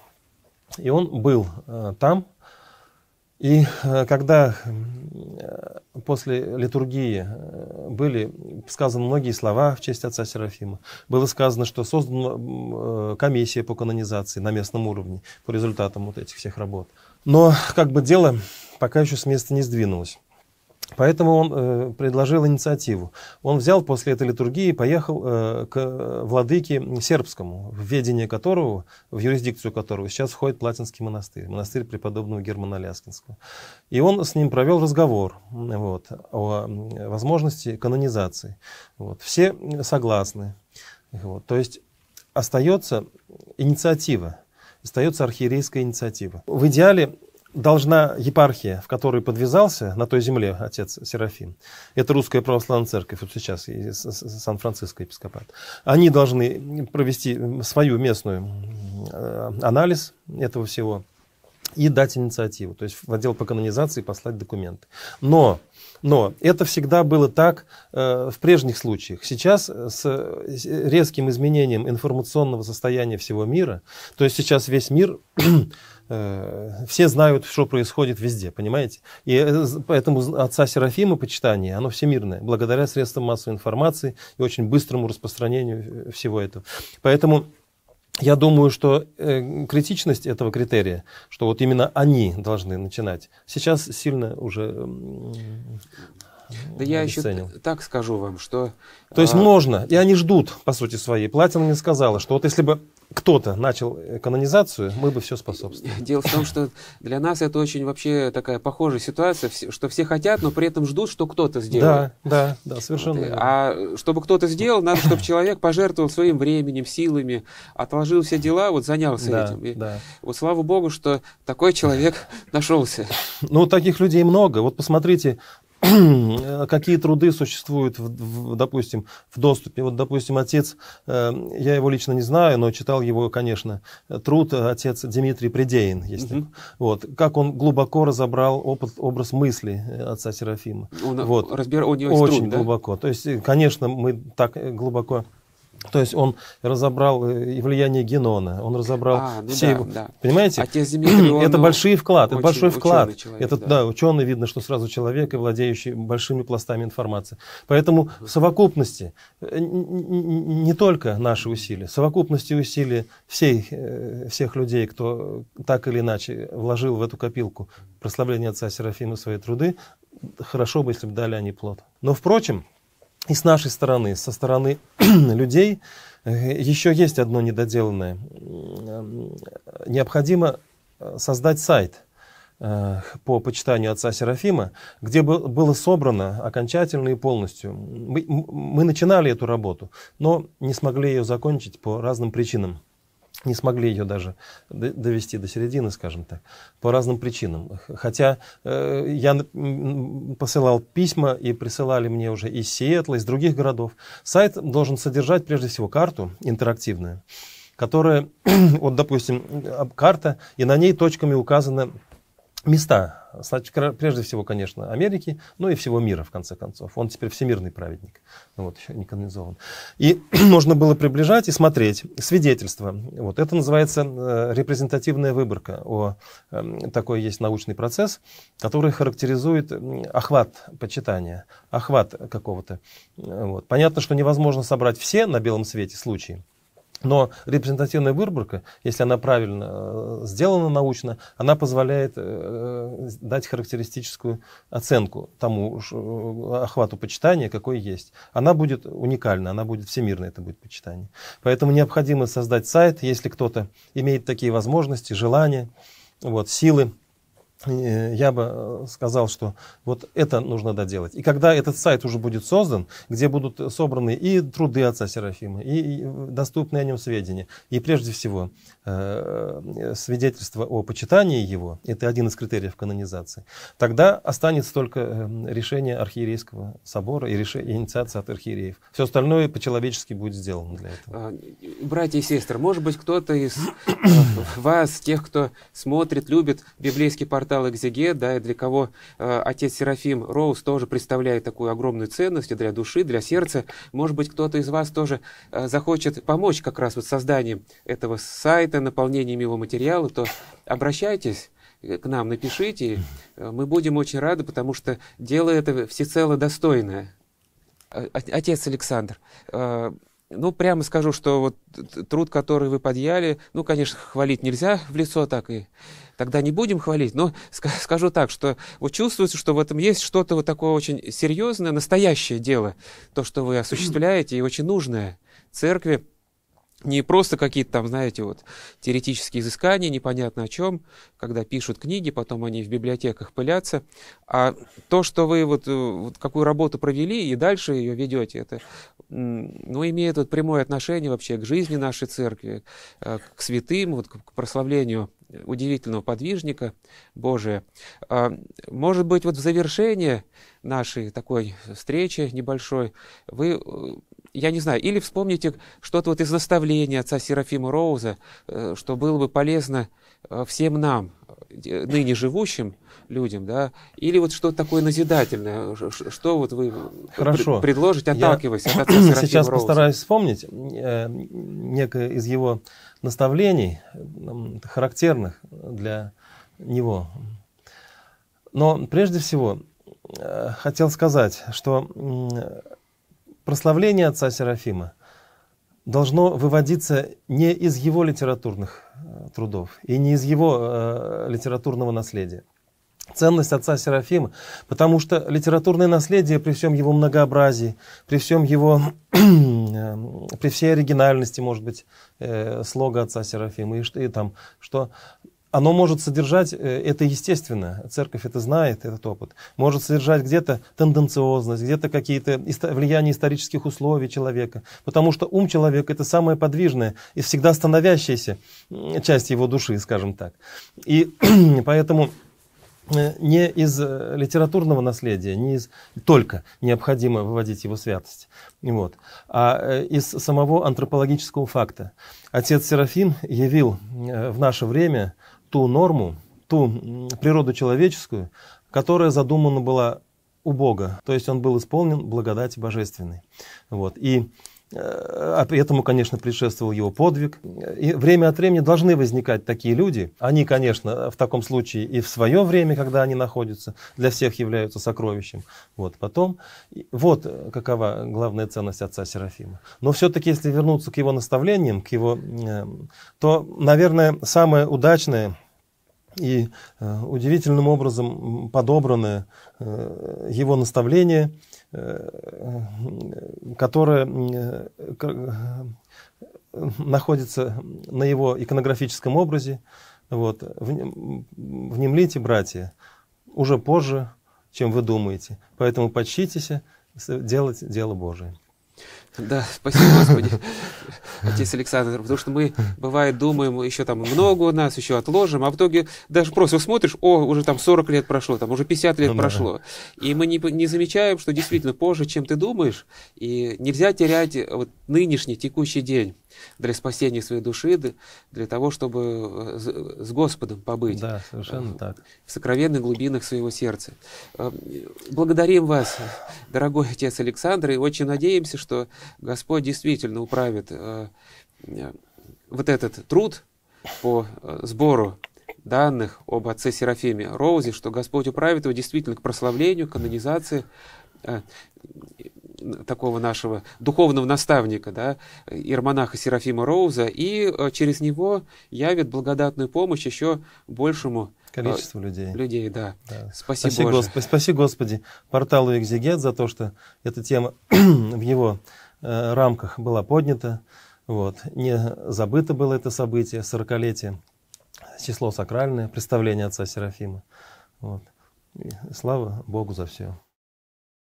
и он был э, там. И э, когда э, после литургии были сказаны многие слова в честь отца Серафима, было сказано, что создана комиссия по канонизации на местном уровне по результатам вот этих всех работ. Но как бы дело пока еще с места не сдвинулось. Поэтому он э, предложил инициативу. Он взял после этой литургии и поехал э, к владыке сербскому, в ведение которого, в юрисдикцию которого сейчас входит Платинский монастырь, монастырь преподобного Германа Ляскинского. И он с ним провел разговор вот, о возможности канонизации. Вот. Все согласны. Вот. То есть остается инициатива, остается архиерейская инициатива. В идеале должна епархия, в которой подвязался на той земле отец Серафим, это русская православная церковь, вот сейчас Сан-Франциско епископат, они должны провести свою местную э, анализ этого всего и дать инициативу, то есть в отдел по канонизации послать документы. Но но это всегда было так э, в прежних случаях. Сейчас э, с э, э, резким изменением информационного состояния всего мира, то есть сейчас весь мир, э, все знают, что происходит везде, понимаете? И поэтому отца Серафима почитание, оно всемирное, благодаря средствам массовой информации и очень быстрому распространению всего этого. Поэтому я думаю, что э, критичность этого критерия, что вот именно они должны начинать, сейчас сильно уже... Да я еще так скажу вам, что... То есть а... можно, и они ждут, по сути своей. Платина мне сказала, что вот если бы кто-то начал канонизацию, мы бы все способствовали. Дело в том, что для нас это очень вообще такая похожая ситуация, что все хотят, но при этом ждут, что кто-то сделает. Да, да, да, совершенно. Вот. А чтобы кто-то сделал, надо, чтобы человек пожертвовал своим временем, силами, отложил все дела, вот занялся да, этим. И да. Вот слава богу, что такой человек нашелся. Ну, таких людей много. Вот посмотрите, Э, какие труды существуют, в, в, допустим, в доступе. Вот, допустим, отец, э, я его лично не знаю, но читал его, конечно, труд э, отец Дмитрий Придеин, если угу. вот, как он глубоко разобрал опыт, образ мысли э, отца Серафима. Он вот. разбер... У него Очень труд, да? глубоко. То есть, конечно, мы так глубоко то есть он разобрал э, влияние генона, он разобрал а, ну все да, его, да. понимаете? это ну, большие вклад, это большой вклад. Человек, это да. ученый видно, что сразу человек и владеющий большими пластами информации. Поэтому в совокупности э, не только наши усилия, в совокупности усилий всей, э, всех людей, кто так или иначе вложил в эту копилку прославление отца Серафима свои труды, хорошо бы, если бы дали они плод. Но впрочем, и с нашей стороны, со стороны людей, э, еще есть одно недоделанное. Э, необходимо э, создать сайт по почитанию отца Серафима, где было собрано окончательно и полностью. Мы, начинали эту работу, но не смогли ее закончить по разным причинам не смогли ее даже довести до середины, скажем так, по разным причинам. Хотя э, я посылал письма и присылали мне уже из Сиэтла, из других городов. Сайт должен содержать прежде всего карту интерактивную, которая, вот, допустим, э, карта, и на ней точками указаны места, прежде всего, конечно, Америки, ну и всего мира, в конце концов. Он теперь всемирный праведник, ну вот, еще не канонизован. И можно было приближать и смотреть свидетельства. Вот, это называется э, репрезентативная выборка. О, э, такой есть научный процесс, который характеризует охват почитания, охват какого-то. Э, вот. Понятно, что невозможно собрать все на белом свете случаи, но репрезентативная выборка, если она правильно э, сделана научно, она позволяет э, дать характеристическую оценку тому э, охвату почитания, какой есть. Она будет уникальна, она будет всемирной, это будет почитание. Поэтому необходимо создать сайт, если кто-то имеет такие возможности, желания, вот, силы, Э, я бы э, сказал, что вот это нужно доделать. И когда этот сайт уже будет создан, где будут собраны и труды отца Серафима, и э, доступные о нем сведения, и прежде всего Э, свидетельство о почитании его, это один из критериев канонизации, тогда останется только э, решение архиерейского собора и решение, инициация от архиереев. Все остальное по-человечески будет сделано для этого. А, братья и сестры, может быть, кто-то из э, вас, тех, кто смотрит, любит библейский портал Экзиге да, и для кого отец Серафим Роуз тоже представляет такую огромную ценность для души, для сердца, может быть, кто-то из вас тоже захочет помочь как раз вот созданием этого сайта, это наполнением его материала, то обращайтесь к нам, напишите. Мы будем очень рады, потому что дело это всецело достойное. Отец Александр, э, ну, прямо скажу, что вот труд, который вы подъяли, ну, конечно, хвалить нельзя в лицо так и тогда не будем хвалить, но скажу так, что вот чувствуется, что в этом есть что-то вот такое очень серьезное, настоящее дело, то, что вы осуществляете, и очень нужное церкви не просто какие-то там, знаете, вот теоретические изыскания, непонятно о чем, когда пишут книги, потом они в библиотеках пылятся, а то, что вы вот, э, вот какую работу провели и дальше ее ведете, это ну, имеет вот прямое отношение вообще к жизни нашей церкви, э, к святым, вот, к прославлению удивительного подвижника Божия. А, может быть, вот в завершение нашей такой встречи небольшой вы э, я не знаю, или вспомните что-то вот из наставления отца Серафима Роуза, э, что было бы полезно э, всем нам, э, ныне живущим людям, да, или вот что-то такое назидательное, что вот вы Хорошо. предложите, отталкиваясь я от отца Серафима сейчас Роуза. постараюсь вспомнить некое из его наставлений, характерных для него. Но прежде всего хотел сказать, что прославление отца Серафима должно выводиться не из его литературных э, трудов и не из его э, литературного наследия. Ценность отца Серафима, потому что литературное наследие при всем его многообразии, при всем его, эм, при всей оригинальности, может быть, э, слога отца Серафима и, и там, что оно может содержать, э, это естественно, церковь это знает, этот опыт, может содержать где-то тенденциозность, где-то какие-то влияния исторических условий человека, потому что ум человека это самая подвижная и всегда становящаяся часть его души, скажем так. И поэтому э, не из э, литературного наследия, не из только необходимо выводить его святость, вот, а из самого антропологического факта. Отец Серафим явил в наше время ту норму, ту природу человеческую, которая задумана была у Бога. То есть он был исполнен благодати божественной. Вот. И Э, а этому, конечно, предшествовал его подвиг. И время от времени должны возникать такие люди. Они, конечно, в таком случае и в свое время, когда они находятся, для всех являются сокровищем. Вот потом, вот э, какова главная ценность отца Серафима. Но все-таки, если вернуться к его наставлениям, к его, эм, то, наверное, самое удачное и э, удивительным образом подобраны э, его наставления, э, которые находятся на его иконографическом образе. Вот. Внемлите, братья, уже позже, чем вы думаете. Поэтому почтитесь делать дело Божие. Да, спасибо, Господи, отец Александр, потому что мы, бывает, думаем, еще там много у нас, еще отложим, а в итоге даже просто смотришь, о, уже там 40 лет прошло, там уже 50 лет ну, прошло, да. и мы не, не замечаем, что действительно позже, чем ты думаешь, и нельзя терять вот нынешний, текущий день для спасения своей души, для того, чтобы э, с Господом побыть. Да, совершенно э, так. В сокровенных глубинах своего сердца. Э, благодарим вас, дорогой отец Александр, и очень надеемся, что Господь действительно управит вот этот труд по сбору данных об отце Серафиме Роузе, что Господь управит его действительно к прославлению, канонизации такого нашего духовного наставника, да, ирмонаха Серафима Роуза, и э, через него явит благодатную помощь еще большему э, количеству людей. Людей, да. да. Спасибо, спаси, Господи, спаси Господи порталу Экзегет за то, что эта тема в его э, рамках была поднята. Вот. Не забыто было это событие, 40-летие, число сакральное, представление отца Серафима. Вот. И слава Богу за все.